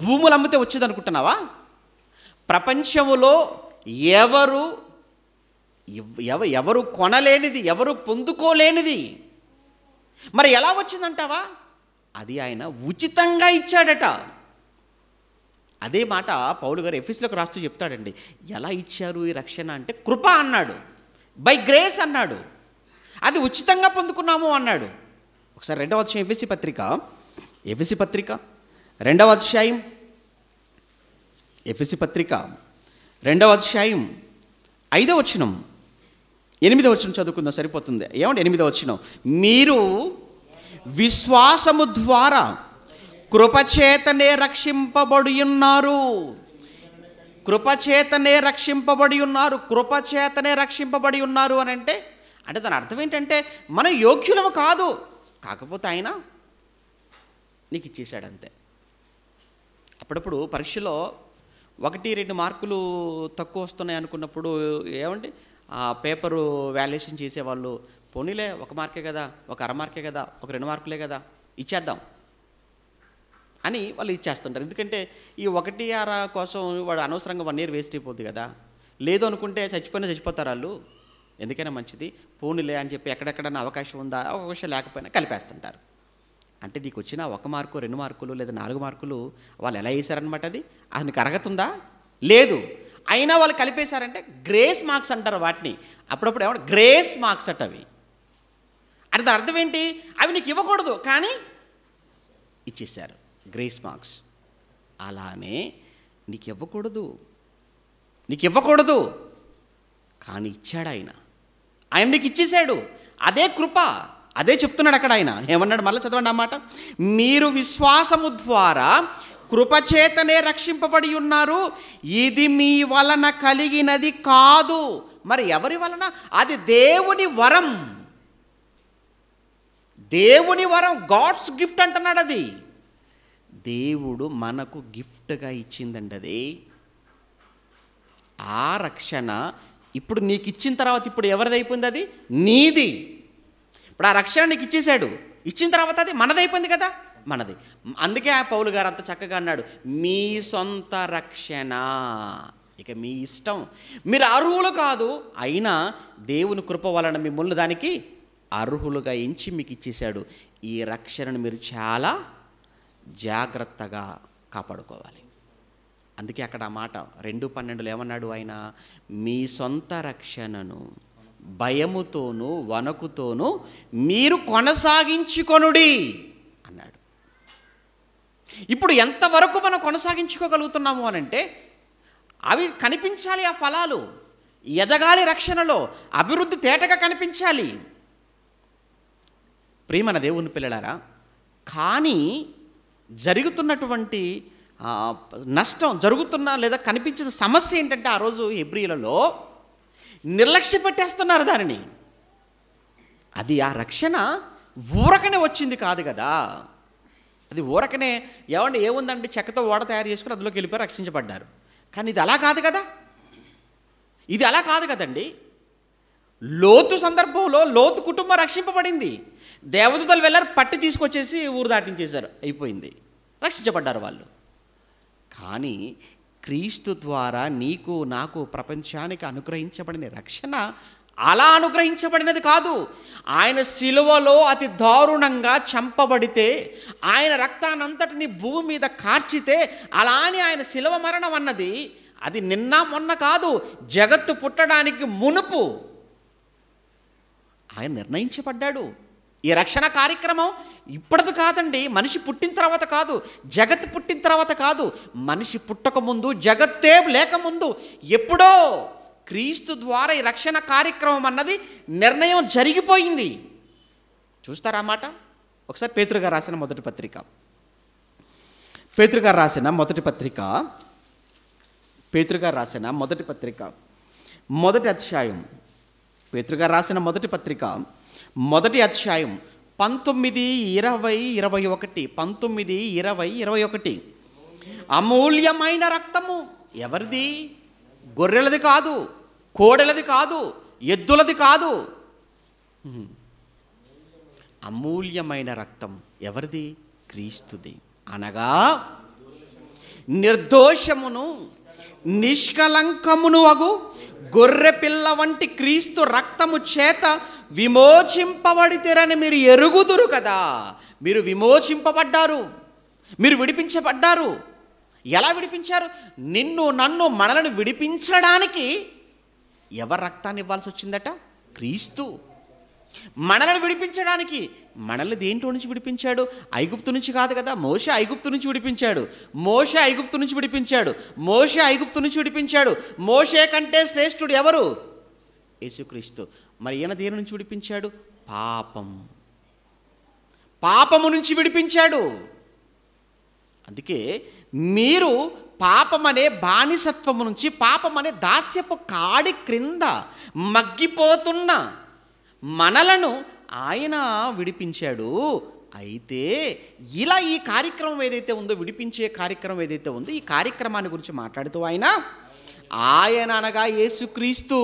భూములు అమ్మితే వచ్చేది అనుకుంటున్నావా ప్రపంచములో ఎవరు ఎవరు కొనలేనిది ఎవరు పొందుకోలేనిది మరి ఎలా వచ్చిందంటావా అది ఆయన ఉచితంగా ఇచ్చాడట అదే మాట పౌలు గారు ఎఫీస్లోకి రాస్తూ చెప్తాడండి ఎలా ఇచ్చారు ఈ రక్షణ అంటే కృప అన్నాడు బై గ్రేస్ అన్నాడు అది ఉచితంగా పొందుకున్నాము అన్నాడు ఒకసారి రెండవ అధ్యాయం ఎవ్వసి పత్రిక ఎవ్వసి పత్రిక రెండవ అధ్యాయం ఎఫ్ఎసి పత్రిక రెండవ అధ్యాయం ఐదవ వచనం ఎనిమిదవ వచనం చదువుకుందాం సరిపోతుంది ఏమంటే ఎనిమిదవ వచనం మీరు విశ్వాసము ద్వారా కృపచేతనే రక్షింపబడి ఉన్నారు కృపచేతనే రక్షింపబడి ఉన్నారు కృపచేతనే రక్షింపబడి ఉన్నారు అని అంటే అంటే దాని అర్థం ఏంటంటే మన యోగ్యులము కాదు కాకపోతే ఆయన నీకు ఇచ్చేశాడు అంతే అప్పుడప్పుడు పరీక్షలో ఒకటి రెండు మార్కులు తక్కువ వస్తున్నాయి అనుకున్నప్పుడు ఏమండి ఆ పేపరు వాల్యుయేషన్ చేసేవాళ్ళు పోనీలే ఒక మార్కే కదా ఒక అర మార్కే కదా ఒక రెండు మార్కులే కదా ఇచ్చేద్దాం అని వాళ్ళు ఇచ్చేస్తుంటారు ఎందుకంటే ఈ ఒకటి అర కోసం వాడు అనవసరంగా వన్ ఇయర్ వేస్ట్ అయిపోద్ది కదా లేదు అనుకుంటే చచ్చిపోయినా చచ్చిపోతారు వాళ్ళు ఎందుకైనా మంచిది పోనీలే అని చెప్పి ఎక్కడెక్కడన్నా అవకాశం ఉందా అవకాశం లేకపోయినా కలిపేస్తుంటారు అంటే నీకు వచ్చిన ఒక మార్కు రెండు మార్కులు లేదా నాలుగు మార్కులు వాళ్ళు ఎలా వేశారనమాట అది అతనికి అర్హత లేదు అయినా వాళ్ళు కలిపేశారంటే గ్రేస్ మార్క్స్ అంటారు వాటిని అప్పుడప్పుడు ఏమంటే గ్రేస్ మార్క్స్ అట అవి అంటే దాని అర్థం ఏంటి అవి నీకు ఇవ్వకూడదు కానీ ఇచ్చేసారు గ్రేస్ మార్క్స్ అలానే నీకు ఇవ్వకూడదు నీకు ఇవ్వకూడదు కానీ ఇచ్చాడు ఆయన ఆయన మీకు ఇచ్చేసాడు అదే కృప అదే చెప్తున్నాడు అక్కడ ఆయన ఏమన్నాడు మళ్ళీ చదవండి అన్నమాట మీరు విశ్వాసము ద్వారా కృపచేతనే రక్షింపబడి ఉన్నారు ఇది మీ వలన కలిగినది కాదు మరి ఎవరి వలన అది దేవుని వరం దేవుని వరం గాడ్స్ గిఫ్ట్ అంటున్నాడు అది దేవుడు మనకు గిఫ్ట్గా ఇచ్చిందండి అది ఆ రక్షణ ఇప్పుడు నీకు ఇచ్చిన తర్వాత ఇప్పుడు ఎవరిదైపోయింది అది నీది ఇప్పుడు ఆ రక్షణ నీకు ఇచ్చేశాడు ఇచ్చిన తర్వాత అది మనదైపోయింది కదా మనది అందుకే ఆ పౌలు గారు అంత చక్కగా అన్నాడు మీ సొంత రక్షణ ఇక మీ ఇష్టం మీరు అర్హులు కాదు అయినా దేవుని కృప వలన మిమ్మల్ని దానికి అర్హులుగా ఎంచి మీకు ఇచ్చేశాడు ఈ రక్షణను మీరు చాలా జాగ్రత్తగా కాపాడుకోవాలి అందుకే అక్కడ ఆ మాట రెండు పన్నెండు ఏమన్నాడు ఆయన మీ సొంత రక్షణను భయముతోనూ వనకుతోనూ మీరు కొనసాగించుకొనుడి అన్నాడు ఇప్పుడు ఎంతవరకు మనం కొనసాగించుకోగలుగుతున్నాము అనంటే అవి కనిపించాలి ఆ ఫలాలు ఎదగాలి రక్షణలో అభివృద్ధి తేటగా కనిపించాలి ప్రియమన దేవుని పిల్లలారా కానీ జరుగుతున్నటువంటి నష్టం జరుగుతున్న లేదా కనిపించిన సమస్య ఏంటంటే ఆ రోజు ఎబ్రిలలో నిర్లక్ష్య పెట్టేస్తున్నారు దానిని అది ఆ రక్షణ ఊరకనే వచ్చింది కాదు కదా అది ఊరకనే ఏమంటే ఏముందండి చెక్కతో ఓడ తయారు చేసుకుని అందులోకి వెళ్ళిపోయి రక్షించబడ్డారు కానీ ఇది అలా కాదు కదా ఇది అలా కాదు కదండి లోతు సందర్భంలో లోతు కుటుంబం రక్షింపబడింది దేవదూతలు వెళ్ళారు పట్టి తీసుకొచ్చేసి ఊరు దాటించేశారు అయిపోయింది రక్షించబడ్డారు వాళ్ళు కానీ క్రీస్తు ద్వారా నీకు నాకు ప్రపంచానికి అనుగ్రహించబడిన రక్షణ అలా అనుగ్రహించబడినది కాదు ఆయన శిలువలో అతి దారుణంగా చంపబడితే ఆయన రక్తానంతటిని భూమి మీద కార్చితే అలా అని ఆయన శిలువ మరణం అన్నది అది నిన్న మొన్న కాదు జగత్తు పుట్టడానికి మునుపు ఆయన నిర్ణయించబడ్డాడు ఈ రక్షణ కార్యక్రమం ఇప్పటిది కాదండి మనిషి పుట్టిన తర్వాత కాదు జగత్ పుట్టిన తర్వాత కాదు మనిషి పుట్టకముందు జగత్తే లేకముందు ఎప్పుడో క్రీస్తు ద్వారా ఈ రక్షణ కార్యక్రమం అన్నది నిర్ణయం జరిగిపోయింది చూస్తారా మాట ఒకసారి పేతృగారు రాసిన మొదటి పత్రిక పేతృగారు రాసిన మొదటి పత్రిక పేతృగారు రాసిన మొదటి పత్రిక మొదటి అధ్యాయం పేతృగారు రాసిన మొదటి పత్రిక మొదటి అధ్యాయం పంతొమ్మిది ఇరవై ఇరవై ఒకటి పంతొమ్మిది ఇరవై ఇరవై ఒకటి అమూల్యమైన రక్తము ఎవరిది గొర్రెలది కాదు కోడెలది కాదు ఎద్దులది కాదు అమూల్యమైన రక్తం ఎవరిది క్రీస్తుది అనగా నిర్దోషమును నిష్కలంకమును అగు గొర్రెపిల్ల వంటి క్రీస్తు రక్తము చేత విమోచింపబడితేరని మీరు ఎరుగుదురు కదా మీరు విమోచింపబడ్డారు మీరు విడిపించబడ్డారు ఎలా విడిపించారు నిన్ను నన్ను మనలను విడిపించడానికి ఎవరి రక్తాన్ని ఇవ్వాల్సి వచ్చిందట క్రీస్తు మనలను విడిపించడానికి మనల్ని దేంట్లో నుంచి విడిపించాడు ఐగుప్తు నుంచి కాదు కదా మోష ఐగుప్తు నుంచి విడిపించాడు మోష ఐగుప్తు నుంచి విడిపించాడు మోష ఐగుప్తు నుంచి విడిపించాడు మోషే కంటే శ్రేష్ఠుడు ఎవరు యేసుక్రీస్తు మరి ఈయన దేని నుంచి విడిపించాడు పాపం పాపము నుంచి విడిపించాడు అందుకే మీరు పాపం అనే బానిసత్వము నుంచి పాపం అనే దాస్యపు కాడి క్రింద మగ్గిపోతున్న మనలను ఆయన విడిపించాడు అయితే ఇలా ఈ కార్యక్రమం ఏదైతే ఉందో విడిపించే కార్యక్రమం ఏదైతే ఉందో ఈ కార్యక్రమాన్ని గురించి మాట్లాడుతూ ఆయన ఆయన అనగా యేసుక్రీస్తు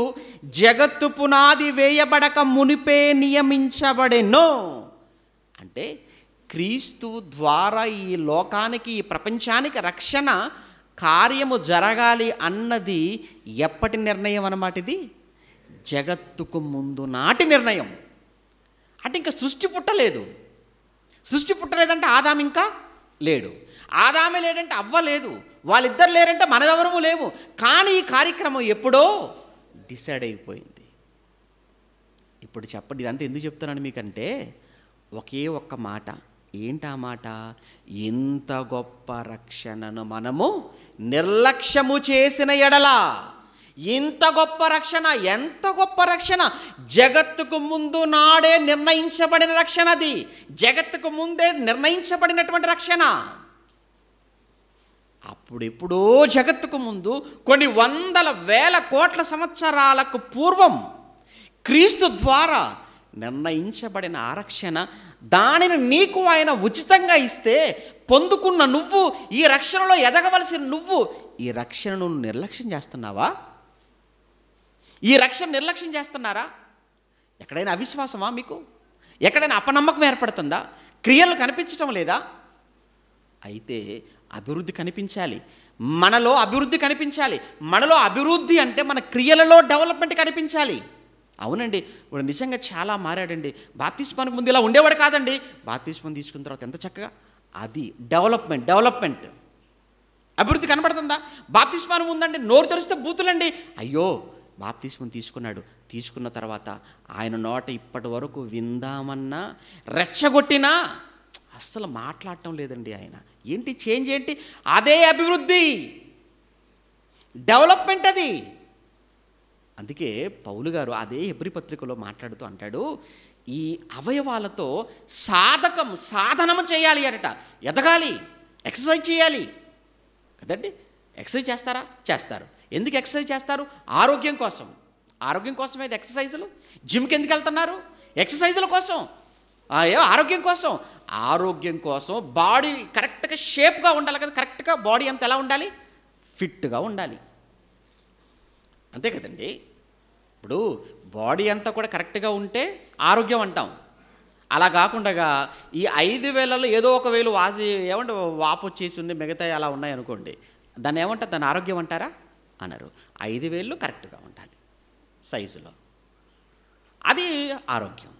జగత్తు పునాది వేయబడక మునిపే నియమించబడెనో అంటే క్రీస్తు ద్వారా ఈ లోకానికి ఈ ప్రపంచానికి రక్షణ కార్యము జరగాలి అన్నది ఎప్పటి నిర్ణయం అన్నమాట ఇది జగత్తుకు ముందు నాటి నిర్ణయం అంటే ఇంకా సృష్టి పుట్టలేదు సృష్టి పుట్టలేదంటే ఆదాం ఇంకా లేడు ఆదామే లేడంటే అవ్వలేదు వాళ్ళిద్దరు లేరంటే మనమెవరము లేము కానీ ఈ కార్యక్రమం ఎప్పుడో డిసైడ్ అయిపోయింది ఇప్పుడు చెప్పండి ఇదంతా ఎందుకు చెప్తున్నాను మీకంటే ఒకే ఒక్క మాట ఏంటా మాట ఇంత గొప్ప రక్షణను మనము నిర్లక్ష్యము చేసిన ఎడలా ఇంత గొప్ప రక్షణ ఎంత గొప్ప రక్షణ జగత్తుకు ముందు నాడే నిర్ణయించబడిన రక్షణ అది జగత్తుకు ముందే నిర్ణయించబడినటువంటి రక్షణ అప్పుడెప్పుడో జగత్తుకు ముందు కొన్ని వందల వేల కోట్ల సంవత్సరాలకు పూర్వం క్రీస్తు ద్వారా నిర్ణయించబడిన ఆరక్షణ దానిని నీకు ఆయన ఉచితంగా ఇస్తే పొందుకున్న నువ్వు ఈ రక్షణలో ఎదగవలసిన నువ్వు ఈ రక్షణను నిర్లక్ష్యం చేస్తున్నావా ఈ రక్షణ నిర్లక్ష్యం చేస్తున్నారా ఎక్కడైనా అవిశ్వాసమా మీకు ఎక్కడైనా అపనమ్మకం ఏర్పడుతుందా క్రియలు కనిపించటం లేదా అయితే అభివృద్ధి కనిపించాలి మనలో అభివృద్ధి కనిపించాలి మనలో అభివృద్ధి అంటే మన క్రియలలో డెవలప్మెంట్ కనిపించాలి అవునండి ఇప్పుడు నిజంగా చాలా మారాడండి బాప్తిస్మానికి ముందు ఇలా ఉండేవాడు కాదండి బాప్తిస్మాన్ తీసుకున్న తర్వాత ఎంత చక్కగా అది డెవలప్మెంట్ డెవలప్మెంట్ అభివృద్ధి కనబడుతుందా బాప్తిస్మానం ఉందండి నోరు తెరిస్తే బూతులండి అయ్యో బాప్తిస్మం తీసుకున్నాడు తీసుకున్న తర్వాత ఆయన నోట ఇప్పటి వరకు విందామన్నా రెచ్చగొట్టినా అస్సలు మాట్లాడటం లేదండి ఆయన ఏంటి చేంజ్ ఏంటి అదే అభివృద్ధి డెవలప్మెంట్ అది అందుకే పౌలు గారు అదే ఎబ్రి పత్రికలో మాట్లాడుతూ అంటాడు ఈ అవయవాలతో సాధకం సాధనము చేయాలి అనట ఎదగాలి ఎక్సర్సైజ్ చేయాలి కదండి ఎక్సర్సైజ్ చేస్తారా చేస్తారు ఎందుకు ఎక్సర్సైజ్ చేస్తారు ఆరోగ్యం కోసం ఆరోగ్యం కోసం ఏది ఎక్సర్సైజులు జిమ్కి ఎందుకు వెళ్తున్నారు ఎక్సర్సైజుల కోసం ఆరోగ్యం కోసం ఆరోగ్యం కోసం బాడీ కరెక్ట్గా షేప్గా ఉండాలి కదా కరెక్ట్గా బాడీ అంత ఎలా ఉండాలి ఫిట్గా ఉండాలి అంతే కదండి ఇప్పుడు బాడీ అంతా కూడా కరెక్ట్గా ఉంటే ఆరోగ్యం అంటాం అలా కాకుండా ఈ ఐదు వేలలో ఏదో ఒక వేలు వాసి ఏమంటే వాపు వచ్చేసి ఉంది మిగతా అలా ఉన్నాయనుకోండి దాన్ని ఏమంటారు దాని ఆరోగ్యం అంటారా అన్నారు ఐదు వేలు కరెక్ట్గా ఉండాలి సైజులో అది ఆరోగ్యం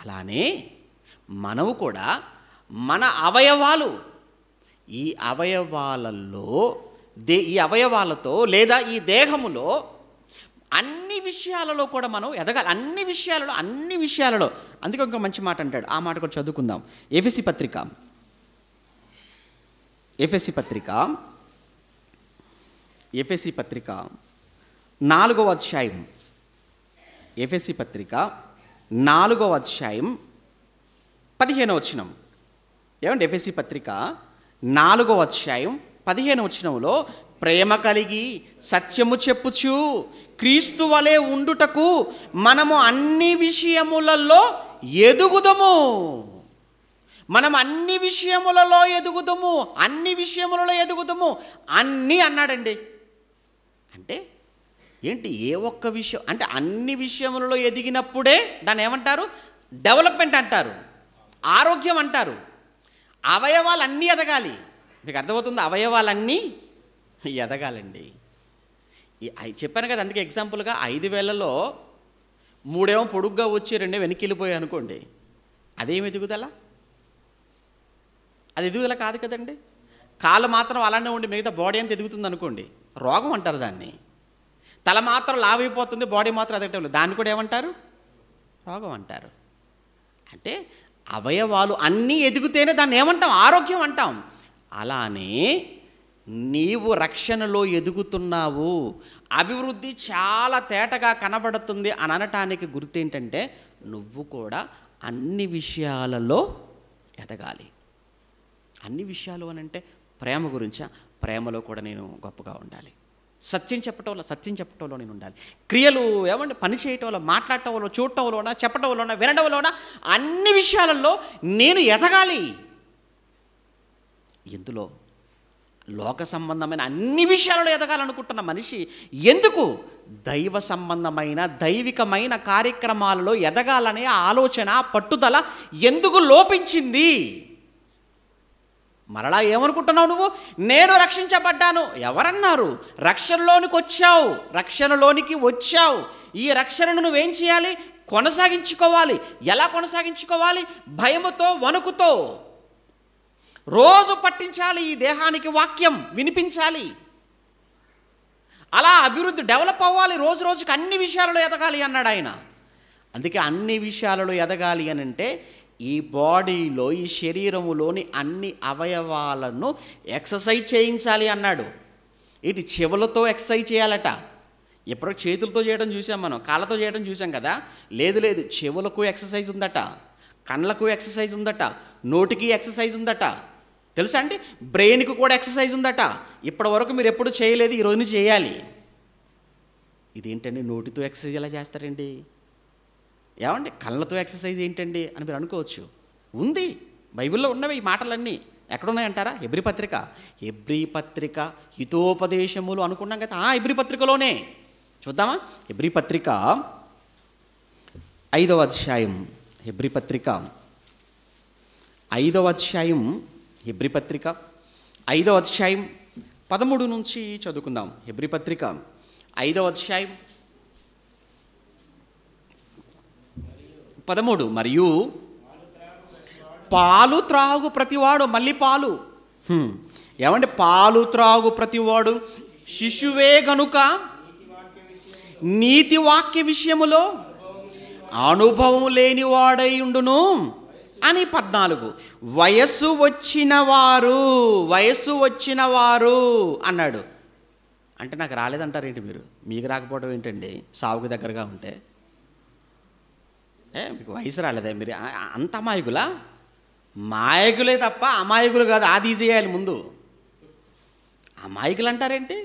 అలానే మనము కూడా మన అవయవాలు ఈ అవయవాలలో దే ఈ అవయవాలతో లేదా ఈ దేహములో అన్ని విషయాలలో కూడా మనం ఎదగాలి అన్ని విషయాలలో అన్ని విషయాలలో అందుకే ఇంకో మంచి మాట అంటాడు ఆ మాట కూడా చదువుకుందాం ఎఫ్ఎస్సి పత్రిక ఎఫ్ఎస్సి పత్రిక ఎఫ్ఎస్సి పత్రిక నాలుగవ అధ్యాయం ఎఫ్ఎస్సి పత్రిక నాలుగవ అధ్యాయం పదిహేను వచనం ఏమంటే ఎఫ్ఎస్సి పత్రిక నాలుగవ అధ్యాయం పదిహేను వచనంలో ప్రేమ కలిగి సత్యము చెప్పుచు క్రీస్తు వలె ఉండుటకు మనము అన్ని విషయములలో ఎదుగుదము మనం అన్ని విషయములలో ఎదుగుదము అన్ని విషయములలో ఎదుగుదము అన్నీ అన్నాడండి అంటే ఏంటి ఏ ఒక్క విషయం అంటే అన్ని విషయములలో ఎదిగినప్పుడే దాన్ని ఏమంటారు డెవలప్మెంట్ అంటారు ఆరోగ్యం అంటారు అవయవాలన్నీ ఎదగాలి మీకు అర్థమవుతుంది అవయవాలన్నీ ఎదగాలండి చెప్పాను కదా అందుకే ఎగ్జాంపుల్గా ఐదు వేలలో మూడేమో పొడుగ్గా వచ్చి రెండే వెనక్కి వెళ్ళిపోయాయి అనుకోండి అదేమి ఎదుగుదల అది ఎదుగుదల కాదు కదండి కాలు మాత్రం అలానే ఉండి మిగతా బాడీ అంతా ఎదుగుతుంది అనుకోండి రోగం అంటారు దాన్ని తల మాత్రం లావైపోతుంది బాడీ మాత్రం ఎదగటం లేదు దాన్ని కూడా ఏమంటారు రోగం అంటారు అంటే అవయవాలు అన్నీ ఎదిగితేనే దాన్ని ఏమంటాం ఆరోగ్యం అంటాం అలానే నీవు రక్షణలో ఎదుగుతున్నావు అభివృద్ధి చాలా తేటగా కనబడుతుంది అని అనటానికి గుర్తేంటంటే నువ్వు కూడా అన్ని విషయాలలో ఎదగాలి అన్ని విషయాలు అనంటే ప్రేమ గురించా ప్రేమలో కూడా నేను గొప్పగా ఉండాలి సత్యం చెప్పటం వల్ల సత్యం వల్ల నేను ఉండాలి క్రియలు ఏమంటే పని చేయటంలో మాట్లాడటంలో చూడటంలోనా వినడం వినడంలోనా అన్ని విషయాలలో నేను ఎదగాలి ఎందులో లోక సంబంధమైన అన్ని విషయాలలో ఎదగాలనుకుంటున్న మనిషి ఎందుకు దైవ సంబంధమైన దైవికమైన కార్యక్రమాలలో ఎదగాలనే ఆలోచన పట్టుదల ఎందుకు లోపించింది మరలా ఏమనుకుంటున్నావు నువ్వు నేను రక్షించబడ్డాను ఎవరన్నారు రక్షణలోనికి వచ్చావు రక్షణలోనికి వచ్చావు ఈ రక్షణను నువ్వేం చేయాలి కొనసాగించుకోవాలి ఎలా కొనసాగించుకోవాలి భయముతో వణుకుతో రోజు పట్టించాలి ఈ దేహానికి వాక్యం వినిపించాలి అలా అభివృద్ధి డెవలప్ అవ్వాలి రోజు రోజుకి అన్ని విషయాలలో ఎదగాలి అన్నాడు ఆయన అందుకే అన్ని విషయాలలో ఎదగాలి అని అంటే ఈ బాడీలో ఈ శరీరములోని అన్ని అవయవాలను ఎక్సర్సైజ్ చేయించాలి అన్నాడు ఇటు చెవులతో ఎక్సర్సైజ్ చేయాలట ఎప్పుడో చేతులతో చేయడం చూసాం మనం కాళ్ళతో చేయడం చూసాం కదా లేదు లేదు చెవులకు ఎక్సర్సైజ్ ఉందట కళ్ళకు ఎక్సర్సైజ్ ఉందట నోటికి ఎక్సర్సైజ్ ఉందట తెలుసా అండి బ్రెయిన్కి కూడా ఎక్సర్సైజ్ ఉందట ఇప్పటి వరకు మీరు ఎప్పుడు చేయలేదు ఈరోజు చేయాలి ఇదేంటండి నోటితో ఎక్సర్సైజ్ ఎలా చేస్తారండి ఏమండి కళ్ళతో ఎక్సర్సైజ్ ఏంటండి అని మీరు అనుకోవచ్చు ఉంది బైబిల్లో ఉన్నవి ఈ మాటలన్నీ ఎక్కడున్నాయంటారా ఎబ్రి పత్రిక ఎబ్రి పత్రిక హితోపదేశములు అనుకున్నాం కదా ఆ ఎబ్రి పత్రికలోనే చూద్దామా ఎబ్రి పత్రిక ఐదవ అధ్యాయం ఎబ్రి పత్రిక ఐదవ అధ్యాయం హెబ్రి పత్రిక ఐదవ అధ్యాయం పదమూడు నుంచి చదువుకుందాం ఎబ్రి పత్రిక ఐదవ అధ్యాయం పదమూడు మరియు పాలు త్రాగు ప్రతివాడు మళ్ళీ పాలు ఏమంటే పాలు త్రాగు ప్రతివాడు శిశువే గనుక నీతి వాక్య విషయములో అనుభవం లేనివాడై ఉండును అని పద్నాలుగు వయస్సు వచ్చిన వారు వయస్సు వచ్చిన వారు అన్నాడు అంటే నాకు రాలేదంటారు ఏంటి మీరు మీకు రాకపోవడం ఏంటండి సాగుకి దగ్గరగా ఉంటే ఏ మీకు వయసు రాలేదా మీరు అంత అమాయకులా మాయకులే తప్ప అమాయకులు కాదు అది చేయాలి ముందు అమాయకులు అంటారేంటి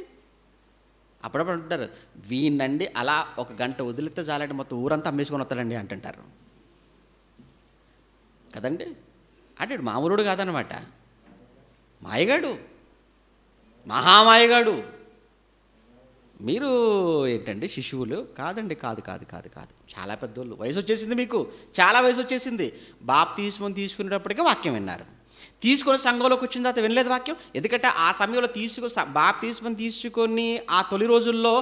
అప్పుడప్పుడు అంటారు వీనండి అలా ఒక గంట వదిలితే చాలంటే మొత్తం ఊరంతా అమ్మేసుకొని వస్తాడండి అంటుంటారు కదండి అంటే మామూలుడు కాదనమాట మాయగాడు మహామాయగాడు మీరు ఏంటండి శిశువులు కాదండి కాదు కాదు కాదు కాదు చాలా పెద్దోళ్ళు వయసు వచ్చేసింది మీకు చాలా వయసు వచ్చేసింది బాప్ తీసుకొని తీసుకునేటప్పటికే వాక్యం విన్నారు తీసుకొని సంఘంలోకి వచ్చిన తర్వాత వినలేదు వాక్యం ఎందుకంటే ఆ సమయంలో తీసుకు బాప్ తీసుకొని తీసుకొని ఆ తొలి రోజుల్లో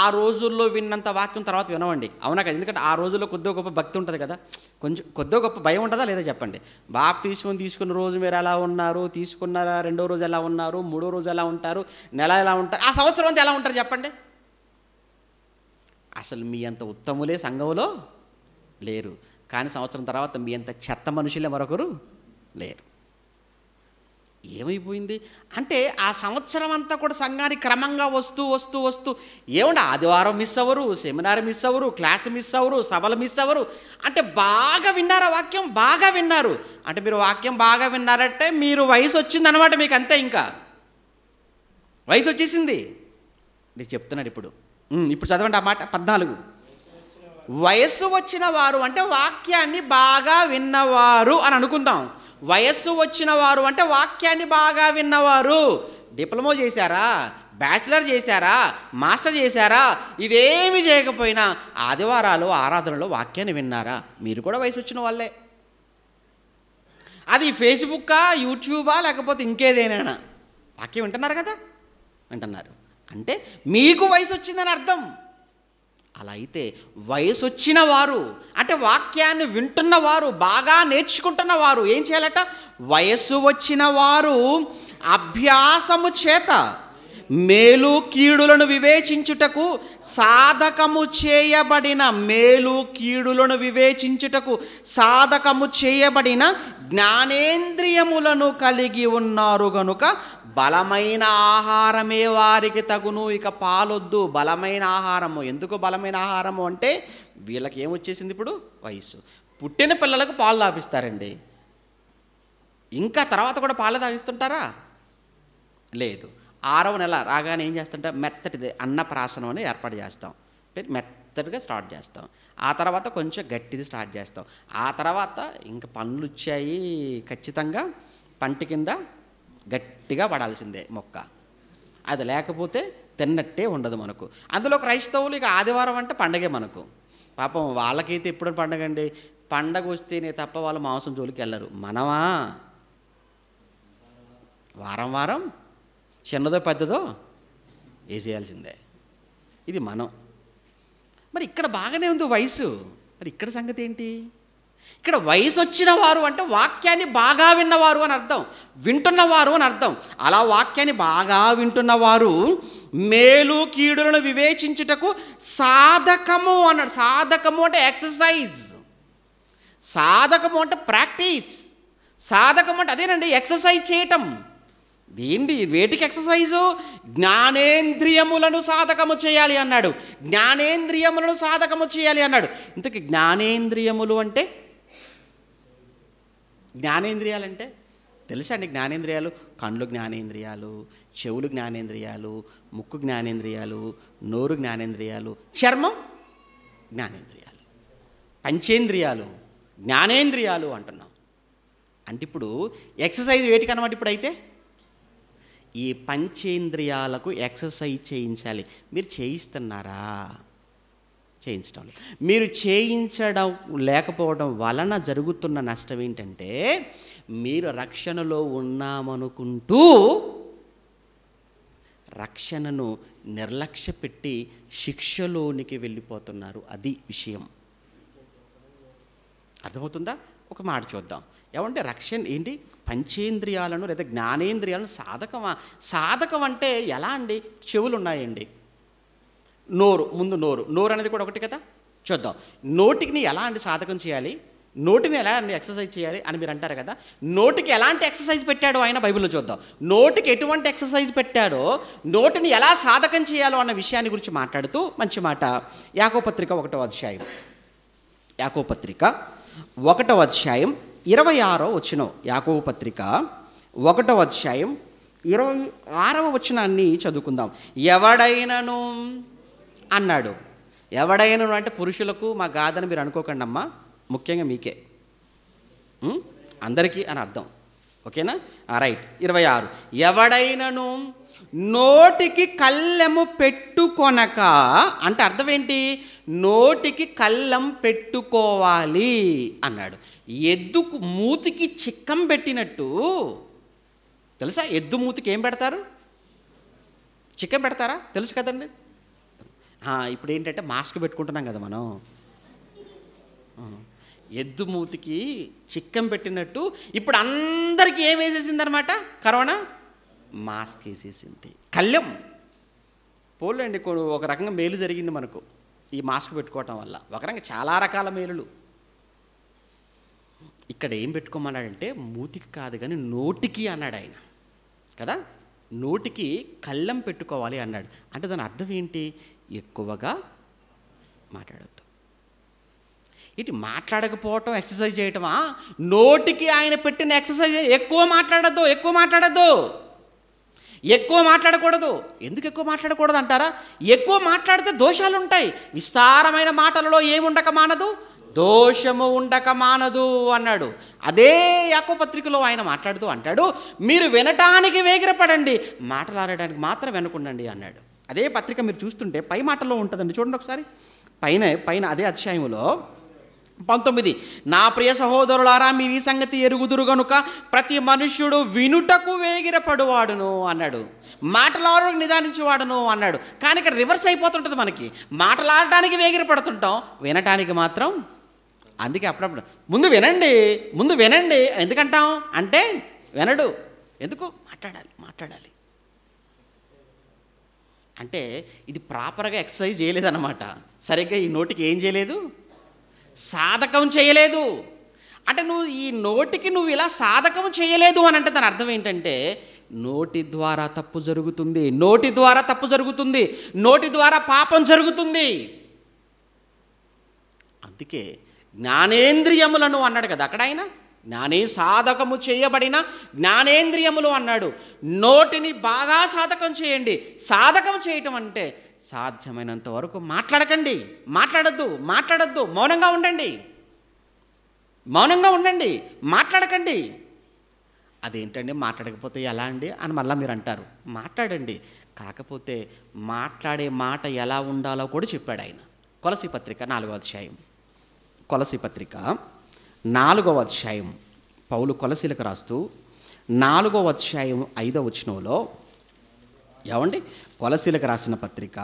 ఆ రోజుల్లో విన్నంత వాక్యం తర్వాత వినవండి అవునా కదా ఎందుకంటే ఆ రోజుల్లో కొద్దిగా గొప్ప భక్తి ఉంటుంది కదా కొంచెం కొద్దిగా గొప్ప భయం ఉంటుందా లేదా చెప్పండి బాప్ తీసుకొని తీసుకున్న రోజు మీరు ఎలా ఉన్నారు తీసుకున్నారా రెండో రోజు ఎలా ఉన్నారు మూడో రోజు ఎలా ఉంటారు నెల ఎలా ఉంటారు ఆ సంవత్సరం అంతా ఎలా ఉంటారు చెప్పండి అసలు మీ అంత ఉత్తములే సంఘంలో లేరు కానీ సంవత్సరం తర్వాత మీ అంత చెత్త మనుషులే మరొకరు లేరు ఏమైపోయింది అంటే ఆ సంవత్సరం అంతా కూడా సంఘానికి క్రమంగా వస్తూ వస్తూ వస్తూ ఏమంటే ఆదివారం మిస్ అవ్వరు సెమినార్ మిస్ అవ్వరు క్లాస్ మిస్ అవ్వరు సభలు మిస్ అవ్వరు అంటే బాగా విన్నారు వాక్యం బాగా విన్నారు అంటే మీరు వాక్యం బాగా విన్నారంటే మీరు వయసు వచ్చిందనమాట మీకు అంతే ఇంకా వయసు వచ్చేసింది నీకు చెప్తున్నాడు ఇప్పుడు ఇప్పుడు చదవండి ఆ మాట పద్నాలుగు వయసు వచ్చిన వారు అంటే వాక్యాన్ని బాగా విన్నవారు అని అనుకుందాం వయస్సు వచ్చిన వారు అంటే వాక్యాన్ని బాగా విన్నవారు డిప్లొమా చేశారా బ్యాచిలర్ చేశారా మాస్టర్ చేశారా ఇవేమి చేయకపోయినా ఆదివారాలు ఆరాధనలు వాక్యాన్ని విన్నారా మీరు కూడా వయసు వచ్చిన వాళ్ళే అది ఫేస్బుక్కా యూట్యూబా లేకపోతే ఇంకేదేనా వాక్యం వింటున్నారు కదా వింటున్నారు అంటే మీకు వయసు వచ్చిందని అర్థం అలా అయితే వయసు వచ్చిన వారు అంటే వాక్యాన్ని వింటున్నవారు బాగా నేర్చుకుంటున్నవారు ఏం చేయాలట వయస్సు వచ్చిన వారు అభ్యాసము చేత మేలు కీడులను వివేచించుటకు సాధకము చేయబడిన మేలు కీడులను వివేచించుటకు సాధకము చేయబడిన జ్ఞానేంద్రియములను కలిగి ఉన్నారు గనుక బలమైన ఆహారమే వారికి తగును ఇక పాలొద్దు బలమైన ఆహారము ఎందుకు బలమైన ఆహారము అంటే వీళ్ళకి ఏమొచ్చేసింది ఇప్పుడు వయసు పుట్టిన పిల్లలకు పాలు తాపిస్తారండి ఇంకా తర్వాత కూడా పాలు తాగిస్తుంటారా లేదు ఆరవ నెల రాగానే ఏం చేస్తుంటే మెత్తటిది అన్నప్రాసనం అని ఏర్పాటు చేస్తాం మెత్తటిగా స్టార్ట్ చేస్తాం ఆ తర్వాత కొంచెం గట్టిది స్టార్ట్ చేస్తాం ఆ తర్వాత ఇంకా పనులు వచ్చాయి ఖచ్చితంగా పంటి కింద గట్టిగా పడాల్సిందే మొక్క అది లేకపోతే తిన్నట్టే ఉండదు మనకు అందులో క్రైస్తవులు ఇక ఆదివారం అంటే పండగే మనకు పాపం వాళ్ళకైతే ఎప్పుడు పండగ అండి పండగ వస్తేనే తప్ప వాళ్ళు మాంసం జోలికి వెళ్ళరు మనమా వారం వారం చిన్నదో పెద్దదో వేసేయాల్సిందే ఇది మనం మరి ఇక్కడ బాగానే ఉంది వయసు మరి ఇక్కడ సంగతి ఏంటి ఇక్కడ వయసు వచ్చిన వారు అంటే వాక్యాన్ని బాగా విన్నవారు అని అర్థం వింటున్నవారు అని అర్థం అలా వాక్యాన్ని బాగా వింటున్నవారు మేలు కీడులను వివేచించుటకు సాధకము అన్నాడు సాధకము అంటే ఎక్సర్సైజ్ సాధకము అంటే ప్రాక్టీస్ సాధకం అంటే అదేనండి ఎక్సర్సైజ్ చేయటం ఏంటి వేటికి ఎక్సర్సైజు జ్ఞానేంద్రియములను సాధకము చేయాలి అన్నాడు జ్ఞానేంద్రియములను సాధకము చేయాలి అన్నాడు ఇంతకీ జ్ఞానేంద్రియములు అంటే జ్ఞానేంద్రియాలంటే తెలుసా అండి జ్ఞానేంద్రియాలు కళ్ళు జ్ఞానేంద్రియాలు చెవులు జ్ఞానేంద్రియాలు ముక్కు జ్ఞానేంద్రియాలు నోరు జ్ఞానేంద్రియాలు చర్మం జ్ఞానేంద్రియాలు పంచేంద్రియాలు జ్ఞానేంద్రియాలు అంటున్నాం అంటే ఇప్పుడు ఎక్సర్సైజ్ వేటికి అనమాట ఇప్పుడైతే ఈ పంచేంద్రియాలకు ఎక్సర్సైజ్ చేయించాలి మీరు చేయిస్తున్నారా చేయించడం మీరు చేయించడం లేకపోవడం వలన జరుగుతున్న నష్టం ఏంటంటే మీరు రక్షణలో ఉన్నామనుకుంటూ రక్షణను నిర్లక్ష్య పెట్టి శిక్షలోనికి వెళ్ళిపోతున్నారు అది విషయం అర్థమవుతుందా ఒక మాట చూద్దాం ఏమంటే రక్షణ ఏంటి పంచేంద్రియాలను లేదా జ్ఞానేంద్రియాలను సాధకమా సాధకం అంటే ఎలా అండి చెవులు ఉన్నాయండి నోరు ముందు నోరు నోరు అనేది కూడా ఒకటి కదా చూద్దాం నోటికిని ఎలా అండి సాధకం చేయాలి నోటిని ఎలా అండి ఎక్సర్సైజ్ చేయాలి అని మీరు అంటారు కదా నోటికి ఎలాంటి ఎక్సర్సైజ్ పెట్టాడో ఆయన బైబిల్లో చూద్దాం నోటికి ఎటువంటి ఎక్సర్సైజ్ పెట్టాడో నోటిని ఎలా సాధకం చేయాలో అన్న విషయాన్ని గురించి మాట్లాడుతూ మంచి మాట యాకోపత్రిక ఒకటో అధ్యాయం యాకోపత్రిక ఒకటో అధ్యాయం ఇరవై ఆరో వచ్చిన యాకోపత్రిక పత్రిక ఒకటో అధ్యాయం ఇరవై ఆరవ వచనాన్ని చదువుకుందాం ఎవడైనను అన్నాడు ఎవడైనా అంటే పురుషులకు మా గాథను మీరు అనుకోకండి అమ్మా ముఖ్యంగా మీకే అందరికీ అని అర్థం ఓకేనా రైట్ ఇరవై ఆరు ఎవడైనను నోటికి కళ్ళెము పెట్టుకొనక అంటే అర్థం ఏంటి నోటికి కళ్ళం పెట్టుకోవాలి అన్నాడు ఎద్దుకు మూతికి చిక్కం పెట్టినట్టు తెలుసా ఎద్దు మూతికి ఏం పెడతారు చిక్కం పెడతారా తెలుసు కదండి ఇప్పుడు ఏంటంటే మాస్క్ పెట్టుకుంటున్నాం కదా మనం ఎద్దు మూతికి చిక్కం పెట్టినట్టు ఇప్పుడు అందరికీ ఏం అనమాట కరోనా మాస్క్ వేసేసింది కళ్ళెం పోలేండి ఒక రకంగా మేలు జరిగింది మనకు ఈ మాస్క్ పెట్టుకోవటం వల్ల ఒక రకంగా చాలా రకాల మేలులు ఇక్కడ ఏం పెట్టుకోమన్నాడంటే మూతికి కాదు కానీ నోటికి అన్నాడు ఆయన కదా నోటికి కళ్ళెం పెట్టుకోవాలి అన్నాడు అంటే దాని అర్థం ఏంటి ఎక్కువగా మాట్లాడద్దు ఇటు మాట్లాడకపోవటం ఎక్సర్సైజ్ చేయటమా నోటికి ఆయన పెట్టిన ఎక్సర్సైజ్ ఎక్కువ మాట్లాడద్దు ఎక్కువ మాట్లాడద్దు ఎక్కువ మాట్లాడకూడదు ఎందుకు ఎక్కువ మాట్లాడకూడదు అంటారా ఎక్కువ మాట్లాడితే దోషాలు ఉంటాయి విస్తారమైన మాటలలో ఏమి ఉండక మానదు దోషము ఉండక మానదు అన్నాడు అదే పత్రికలో ఆయన మాట్లాడుతూ అంటాడు మీరు వినటానికి వేగిరపడండి మాట్లాడడానికి మాత్రం వెనకుండండి అన్నాడు అదే పత్రిక మీరు చూస్తుంటే పై మాటలో ఉంటుందండి చూడండి ఒకసారి పైన పైన అదే అతిశయములో పంతొమ్మిది నా ప్రియ సహోదరులారా మీరు ఈ సంగతి ఎరుగుదురు గనుక ప్రతి మనుష్యుడు వినుటకు వేగిరపడువాడును అన్నాడు మాటలాడడానికి నిదానించేవాడును అన్నాడు కానీ ఇక్కడ రివర్స్ అయిపోతుంటుంది మనకి మాటలాడటానికి వేగిరపడుతుంటాం వినటానికి మాత్రం అందుకే అప్పుడప్పుడు ముందు వినండి ముందు వినండి ఎందుకంటాం అంటే వినడు ఎందుకు మాట్లాడాలి మాట్లాడాలి అంటే ఇది ప్రాపర్గా ఎక్సర్సైజ్ చేయలేదన్నమాట సరిగ్గా ఈ నోటికి ఏం చేయలేదు సాధకం చేయలేదు అంటే నువ్వు ఈ నోటికి నువ్వు ఇలా సాధకం చేయలేదు అని అంటే దాని అర్థం ఏంటంటే నోటి ద్వారా తప్పు జరుగుతుంది నోటి ద్వారా తప్పు జరుగుతుంది నోటి ద్వారా పాపం జరుగుతుంది అందుకే జ్ఞానేంద్రియములను అన్నాడు కదా అక్కడ ఆయన జ్ఞానే సాధకము చేయబడిన జ్ఞానేంద్రియములు అన్నాడు నోటిని బాగా సాధకం చేయండి సాధకం చేయటం అంటే సాధ్యమైనంత వరకు మాట్లాడకండి మాట్లాడద్దు మాట్లాడద్దు మౌనంగా ఉండండి మౌనంగా ఉండండి మాట్లాడకండి అదేంటండి మాట్లాడకపోతే ఎలా అండి అని మళ్ళీ మీరు అంటారు మాట్లాడండి కాకపోతే మాట్లాడే మాట ఎలా ఉండాలో కూడా చెప్పాడు ఆయన కొలసి పత్రిక నాలుగో అధ్యాయం కొలసి పత్రిక నాలుగవ అధ్యాయం పౌలు కొలసీలకు రాస్తూ నాలుగవ అధ్యాయం ఐదవ వచనంలో ఏమండి కొలసీలకు రాసిన పత్రిక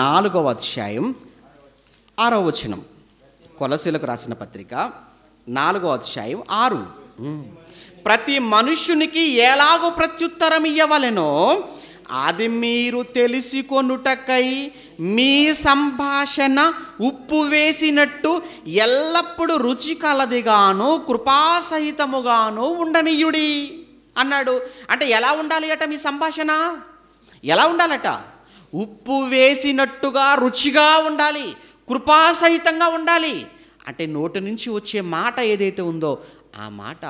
నాలుగవ అధ్యాయం ఆరవ వచనం కొలసీలకు రాసిన పత్రిక నాలుగవ అధ్యాయం ఆరు ప్రతి మనుష్యునికి ఎలాగో ప్రత్యుత్తరం ఇవ్వవలెనో అది మీరు కొనుటకై మీ సంభాషణ ఉప్పు వేసినట్టు ఎల్లప్పుడూ రుచి కలదిగాను కృపాసహితముగాను ఉండనీయుడి అన్నాడు అంటే ఎలా ఉండాలి అట మీ సంభాషణ ఎలా ఉండాలట ఉప్పు వేసినట్టుగా రుచిగా ఉండాలి కృపాసహితంగా ఉండాలి అంటే నోటి నుంచి వచ్చే మాట ఏదైతే ఉందో ఆ మాట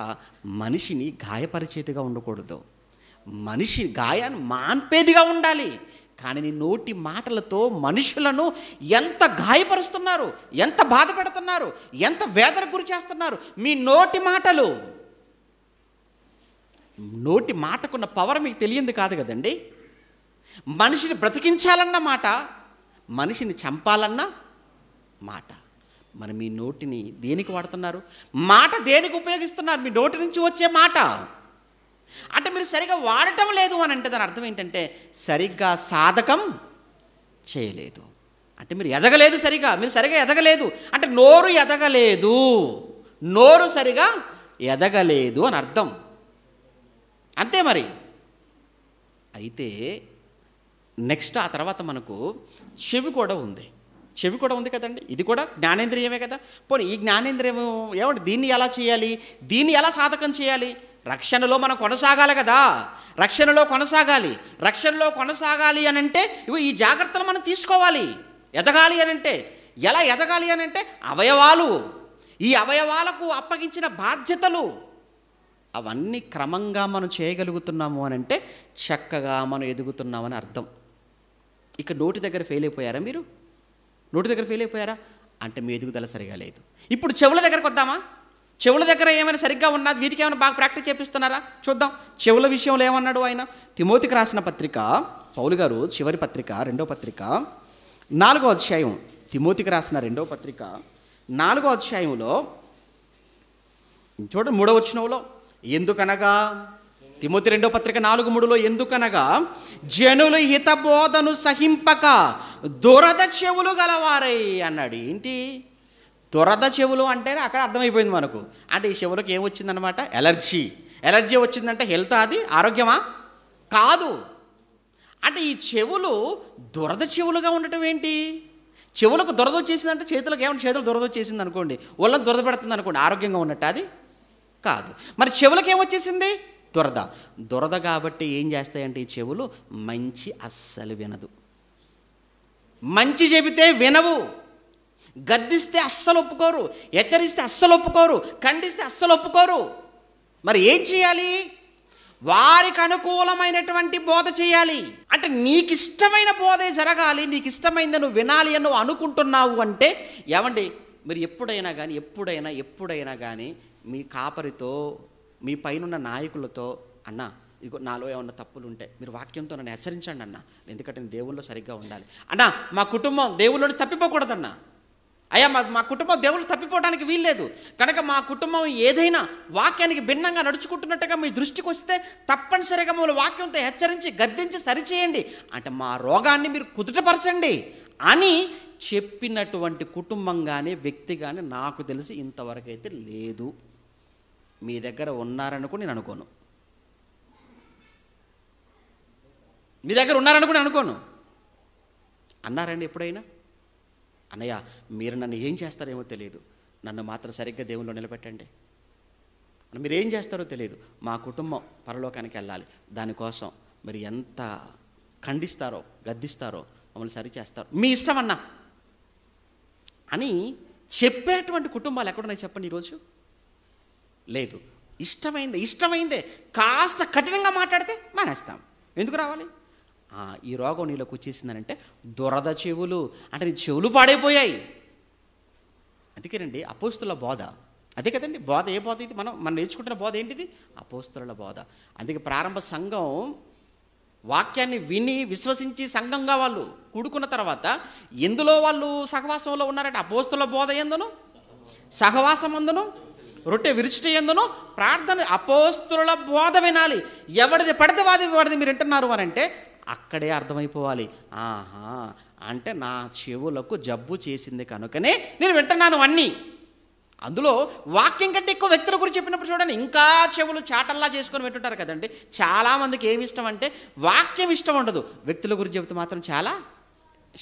మనిషిని గాయపరిచేదిగా ఉండకూడదు మనిషి గాయాన్ని మాన్పేదిగా ఉండాలి కానీ నీ నోటి మాటలతో మనుషులను ఎంత గాయపరుస్తున్నారు ఎంత బాధ పెడుతున్నారు ఎంత వేదన గురి చేస్తున్నారు మీ నోటి మాటలు నోటి మాటకున్న పవర్ మీకు తెలియంది కాదు కదండి మనిషిని బ్రతికించాలన్న మాట మనిషిని చంపాలన్న మాట మరి మీ నోటిని దేనికి వాడుతున్నారు మాట దేనికి ఉపయోగిస్తున్నారు మీ నోటి నుంచి వచ్చే మాట అంటే మీరు సరిగా వాడటం లేదు అని అంటే దాని అర్థం ఏంటంటే సరిగ్గా సాధకం చేయలేదు అంటే మీరు ఎదగలేదు సరిగా మీరు సరిగా ఎదగలేదు అంటే నోరు ఎదగలేదు నోరు సరిగా ఎదగలేదు అని అర్థం అంతే మరి అయితే నెక్స్ట్ ఆ తర్వాత మనకు చెవి కూడా ఉంది చెవి కూడా ఉంది కదండి ఇది కూడా జ్ఞానేంద్రియమే కదా పోనీ ఈ జ్ఞానేంద్రియము ఏమంటే దీన్ని ఎలా చేయాలి దీన్ని ఎలా సాధకం చేయాలి రక్షణలో మనం కొనసాగాలి కదా రక్షణలో కొనసాగాలి రక్షణలో కొనసాగాలి అని అంటే ఇవి ఈ జాగ్రత్తలు మనం తీసుకోవాలి ఎదగాలి అని అంటే ఎలా ఎదగాలి అని అంటే అవయవాలు ఈ అవయవాలకు అప్పగించిన బాధ్యతలు అవన్నీ క్రమంగా మనం చేయగలుగుతున్నాము అని అంటే చక్కగా మనం ఎదుగుతున్నామని అర్థం ఇక నోటి దగ్గర ఫెయిల్ అయిపోయారా మీరు నోటి దగ్గర ఫెయిల్ అయిపోయారా అంటే మీ ఎదుగుదల సరిగా లేదు ఇప్పుడు చెవుల దగ్గరకు వద్దామా చెవుల దగ్గర ఏమైనా సరిగ్గా ఉన్నా వీటికి ఏమైనా బాగా ప్రాక్టీస్ చేపిస్తున్నారా చూద్దాం చెవుల విషయంలో ఏమన్నాడు ఆయన తిమోతికి రాసిన పత్రిక పౌలు గారు చివరి పత్రిక రెండో పత్రిక నాలుగో అధ్యాయం తిమోతికి రాసిన రెండో పత్రిక నాలుగో అధ్యాయంలో చూడండి మూడో వచ్చినవులో ఎందుకనగా తిమోతి రెండో పత్రిక నాలుగు మూడులో ఎందుకనగా జనులు హితబోధను సహింపక దురద చెవులు గలవారై అన్నాడు ఏంటి దురద చెవులు అంటేనే అక్కడ అర్థమైపోయింది మనకు అంటే ఈ చెవులకు ఏమొచ్చిందనమాట ఎలర్జీ ఎలర్జీ వచ్చిందంటే హెల్త్ అది ఆరోగ్యమా కాదు అంటే ఈ చెవులు దురద చెవులుగా ఉండటం ఏంటి చెవులకు దురద వచ్చేసిందంటే చేతులకు ఏమంటే చేతులు దురద వచ్చేసింది అనుకోండి ఒళ్ళని దురద పెడుతుంది అనుకోండి ఆరోగ్యంగా ఉన్నట్టు అది కాదు మరి చెవులకు ఏమొచ్చేసింది దురద దురద కాబట్టి ఏం చేస్తాయంటే ఈ చెవులు మంచి అస్సలు వినదు మంచి చెబితే వినవు గద్దిస్తే అస్సలు ఒప్పుకోరు హెచ్చరిస్తే అస్సలు ఒప్పుకోరు ఖండిస్తే అస్సలు ఒప్పుకోరు మరి ఏం చేయాలి వారికి అనుకూలమైనటువంటి బోధ చేయాలి అంటే నీకు ఇష్టమైన బోధే జరగాలి నీకు ఇష్టమైంది నువ్వు వినాలి అని నువ్వు అనుకుంటున్నావు అంటే ఏమండి మీరు ఎప్పుడైనా కానీ ఎప్పుడైనా ఎప్పుడైనా కానీ మీ కాపరితో మీ పైన నాయకులతో అన్నా ఇదిగో నాలో ఏమన్నా తప్పులు ఉంటాయి మీరు వాక్యంతో నన్ను హెచ్చరించండి అన్న ఎందుకంటే నేను దేవుల్లో సరిగ్గా ఉండాలి అన్నా మా కుటుంబం దేవుళ్ళని తప్పిపోకూడదన్నా అయ్యా మా మా కుటుంబం దేవుళ్ళు తప్పిపోవడానికి వీల్లేదు కనుక మా కుటుంబం ఏదైనా వాక్యానికి భిన్నంగా నడుచుకుంటున్నట్టుగా మీ దృష్టికి వస్తే తప్పనిసరిగా మమ్మల్ని వాక్యంతో హెచ్చరించి గద్దించి సరిచేయండి అంటే మా రోగాన్ని మీరు కుదుటపరచండి అని చెప్పినటువంటి కుటుంబం కానీ వ్యక్తి కానీ నాకు తెలిసి ఇంతవరకు అయితే లేదు మీ దగ్గర ఉన్నారనుకో నేను అనుకోను మీ దగ్గర ఉన్నారనుకో నేను అనుకోను అన్నారండి ఎప్పుడైనా అన్నయ్య మీరు నన్ను ఏం చేస్తారేమో తెలియదు నన్ను మాత్రం సరిగ్గా దేవుల్లో నిలబెట్టండి మీరు ఏం చేస్తారో తెలియదు మా కుటుంబం పరలోకానికి వెళ్ళాలి దానికోసం మీరు ఎంత ఖండిస్తారో గద్దిస్తారో మమ్మల్ని సరిచేస్తారు మీ ఇష్టం అని చెప్పేటువంటి కుటుంబాలు ఎక్కడున్నాయి చెప్పండి ఈరోజు లేదు ఇష్టమైందే ఇష్టమైందే కాస్త కఠినంగా మాట్లాడితే మానేస్తాం ఎందుకు రావాలి ఈ రోగం నీలోకి వచ్చేసిందనంటే దురద చెవులు అంటే నీ చెవులు పాడైపోయాయి అందుకేనండి అపోస్తుల బోధ అదే కదండి బోధ ఏ బోధ ఇది మనం మనం నేర్చుకుంటున్న బోధ ఏంటిది అపోస్తుల బోధ అందుకే ప్రారంభ సంఘం వాక్యాన్ని విని విశ్వసించి సంఘంగా వాళ్ళు కూడుకున్న తర్వాత ఎందులో వాళ్ళు సహవాసంలో ఉన్నారంటే అపోస్తుల బోధ ఎందును సహవాసం అందును రొట్టె విరుచుట ఎందును ప్రార్థన అపోస్తుల బోధ వినాలి ఎవరిది పడితే వాది వాడిది మీరు వింటున్నారు అని అంటే అక్కడే అర్థమైపోవాలి ఆహా అంటే నా చెవులకు జబ్బు చేసింది కనుకనే నేను వింటున్నాను అన్నీ అందులో వాక్యం కంటే ఎక్కువ వ్యక్తుల గురించి చెప్పినప్పుడు చూడండి ఇంకా చెవులు చాటల్లా చేసుకొని వింటుంటారు కదండి చాలామందికి ఏమి ఇష్టం అంటే వాక్యం ఇష్టం ఉండదు వ్యక్తుల గురించి చెబితే మాత్రం చాలా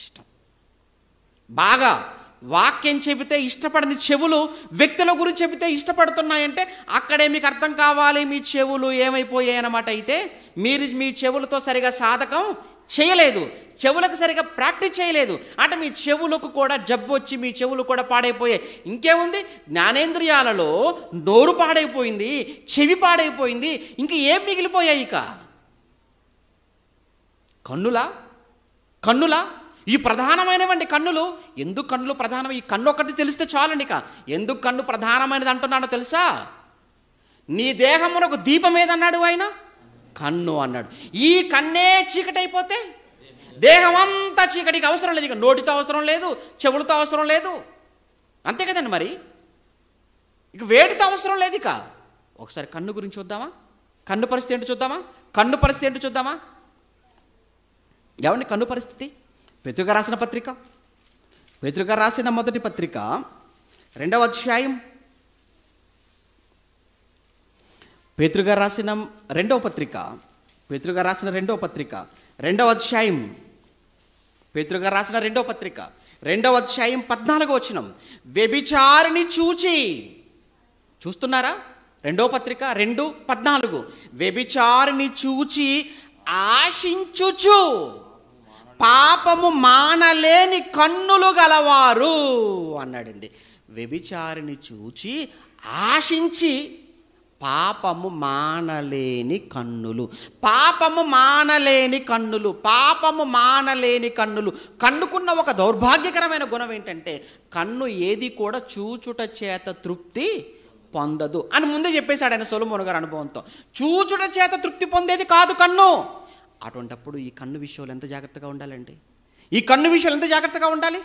ఇష్టం బాగా వాక్యం చెబితే ఇష్టపడని చెవులు వ్యక్తుల గురించి చెబితే ఇష్టపడుతున్నాయంటే అక్కడే మీకు అర్థం కావాలి మీ చెవులు ఏమైపోయాయి అన్నమాట అయితే మీరు మీ చెవులతో సరిగా సాధకం చేయలేదు చెవులకు సరిగా ప్రాక్టీస్ చేయలేదు అంటే మీ చెవులకు కూడా జబ్బు వచ్చి మీ చెవులు కూడా పాడైపోయాయి ఇంకేముంది జ్ఞానేంద్రియాలలో నోరు పాడైపోయింది చెవి పాడైపోయింది ఇంక ఏం మిగిలిపోయాయి ఇక కన్నులా కన్నులా ఈ ప్రధానమైనవండి కన్నులు ఎందుకు కన్నులు ప్రధానం ఈ కన్ను ఒకటి తెలిస్తే చాలండి ఇక ఎందుకు కన్ను ప్రధానమైనది అంటున్నాడో తెలుసా నీ దేహమునకు దీపం ఏదన్నాడు ఆయన కన్ను అన్నాడు ఈ కన్నే చీకటైపోతే దేహం అంతా చీకటికి అవసరం లేదు ఇక నోటితో అవసరం లేదు చెవులతో అవసరం లేదు అంతే కదండి మరి ఇక వేటితో అవసరం లేదు ఇక ఒకసారి కన్ను గురించి చూద్దామా కన్ను పరిస్థితి ఏంటి చూద్దామా కన్ను పరిస్థితి ఏంటి చూద్దామా ఏమండి కన్ను పరిస్థితి పెతుక రాసిన పత్రిక పెతుక రాసిన మొదటి పత్రిక రెండవ అధ్యాయం పేతృగా రాసిన రెండవ పత్రిక పేతృగా రాసిన రెండవ పత్రిక రెండవ అధ్యాయం పేతృగా రాసిన రెండవ పత్రిక రెండవ అధ్యాయం పద్నాలుగో వచ్చిన వ్యభిచారిని చూచి చూస్తున్నారా రెండవ పత్రిక రెండు పద్నాలుగు వ్యభిచారిని చూచి ఆశించుచు పాపము మానలేని కన్నులు గలవారు అన్నాడండి వ్యభిచారిని చూచి ఆశించి పాపము మానలేని కన్నులు పాపము మానలేని కన్నులు పాపము మానలేని కన్నులు కన్నుకున్న ఒక దౌర్భాగ్యకరమైన గుణం ఏంటంటే కన్ను ఏది కూడా చూచుట చేత తృప్తి పొందదు అని ముందే చెప్పేశాడు ఆయన సొలమోను గారు అనుభవంతో చూచుట చేత తృప్తి పొందేది కాదు కన్ను అటువంటప్పుడు ఈ కన్ను విషయంలో ఎంత జాగ్రత్తగా ఉండాలండి ఈ కన్ను విషయంలో ఎంత జాగ్రత్తగా ఉండాలి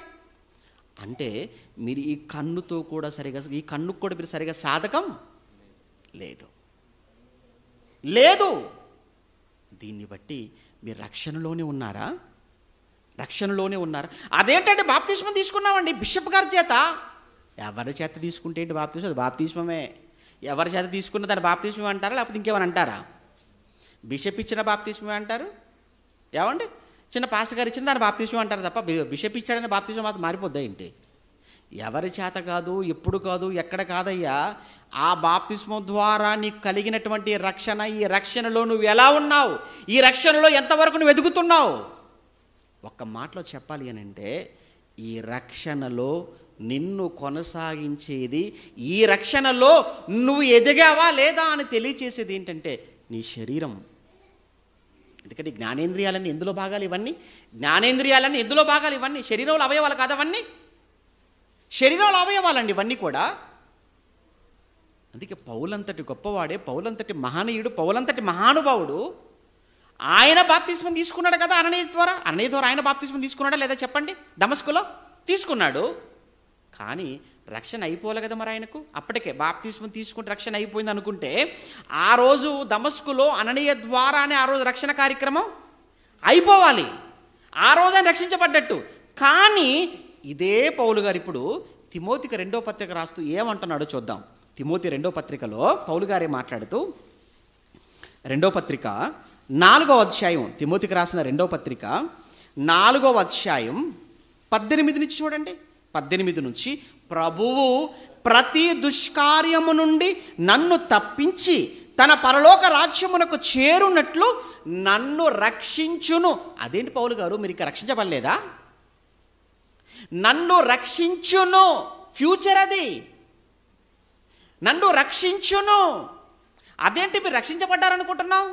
అంటే మీరు ఈ కన్నుతో కూడా సరిగా ఈ కన్నుకు కూడా మీరు సరిగా సాధకం లేదు లేదు దీన్ని బట్టి మీరు రక్షణలోనే ఉన్నారా రక్షణలోనే ఉన్నారా అదేంటంటే బాప్తిష్మం తీసుకున్నామండి బిషప్ గారి చేత ఎవరి చేత తీసుకుంటే ఏంటి బాప్తిస్మం అది బాప్తిస్మమే ఎవరి చేత తీసుకున్న దాన్ని బాప్తిష్మం అంటారా లేకపోతే ఇంకేమని అంటారా బిషప్ ఇచ్చిన బాప్తిస్మమే అంటారు ఏమండి చిన్న పాస్ట్ గారు ఇచ్చిన దాన్ని బాప్తిష్మం అంటారు తప్ప బిషప్ ఇచ్చాడని బాప్తిష్మం అది మారిపోద్దా ఏంటి ఎవరి చేత కాదు ఎప్పుడు కాదు ఎక్కడ కాదయ్యా ఆ బాప్తిస్మం ద్వారా నీకు కలిగినటువంటి రక్షణ ఈ రక్షణలో నువ్వు ఎలా ఉన్నావు ఈ రక్షణలో ఎంతవరకు నువ్వు ఎదుగుతున్నావు ఒక్క మాటలో చెప్పాలి అని అంటే ఈ రక్షణలో నిన్ను కొనసాగించేది ఈ రక్షణలో నువ్వు ఎదిగావా లేదా అని తెలియచేసేది ఏంటంటే నీ శరీరం ఎందుకంటే జ్ఞానేంద్రియాలన్నీ ఎందులో భాగాలు ఇవన్నీ జ్ఞానేంద్రియాలన్నీ ఎందులో భాగాలు ఇవన్నీ శరీరంలో అవయవాలు కాదవన్నీ శరీరాల అవయవాలండి ఇవన్నీ కూడా అందుకే పౌలంతటి గొప్పవాడే పౌలంతటి మహానీయుడు పౌలంతటి మహానుభావుడు ఆయన బాప్తిస్మం తీసుకున్నాడు కదా అననీయ ద్వారా అననీయ ద్వారా ఆయన బాప్తిస్మం తీసుకున్నాడా లేదా చెప్పండి దమస్కులో తీసుకున్నాడు కానీ రక్షణ అయిపోలే కదా మరి ఆయనకు అప్పటికే బాప్తిస్మం తీసుకుంటే రక్షణ అయిపోయింది అనుకుంటే ఆ రోజు దమస్కులో అననీయ ద్వారానే ఆ రోజు రక్షణ కార్యక్రమం అయిపోవాలి ఆ రోజు ఆయన రక్షించబడ్డట్టు కానీ ఇదే పౌలు గారు ఇప్పుడు తిమోతికి రెండో పత్రిక రాస్తూ ఏమంటున్నాడో చూద్దాం తిమోతి రెండో పత్రికలో పౌలు గారే మాట్లాడుతూ రెండో పత్రిక నాలుగో అధ్యాయం తిమోతికి రాసిన రెండో పత్రిక నాలుగో అధ్యాయం పద్దెనిమిది నుంచి చూడండి పద్దెనిమిది నుంచి ప్రభువు ప్రతి దుష్కార్యము నుండి నన్ను తప్పించి తన పరలోక రాజ్యమునకు చేరునట్లు నన్ను రక్షించును అదేంటి పౌలు గారు మీరు ఇక్కడ రక్షించబడలేదా నన్ను రక్షించును ఫ్యూచర్ అది నన్ను రక్షించును అదేంటి మీరు రక్షించబడ్డారనుకుంటున్నాం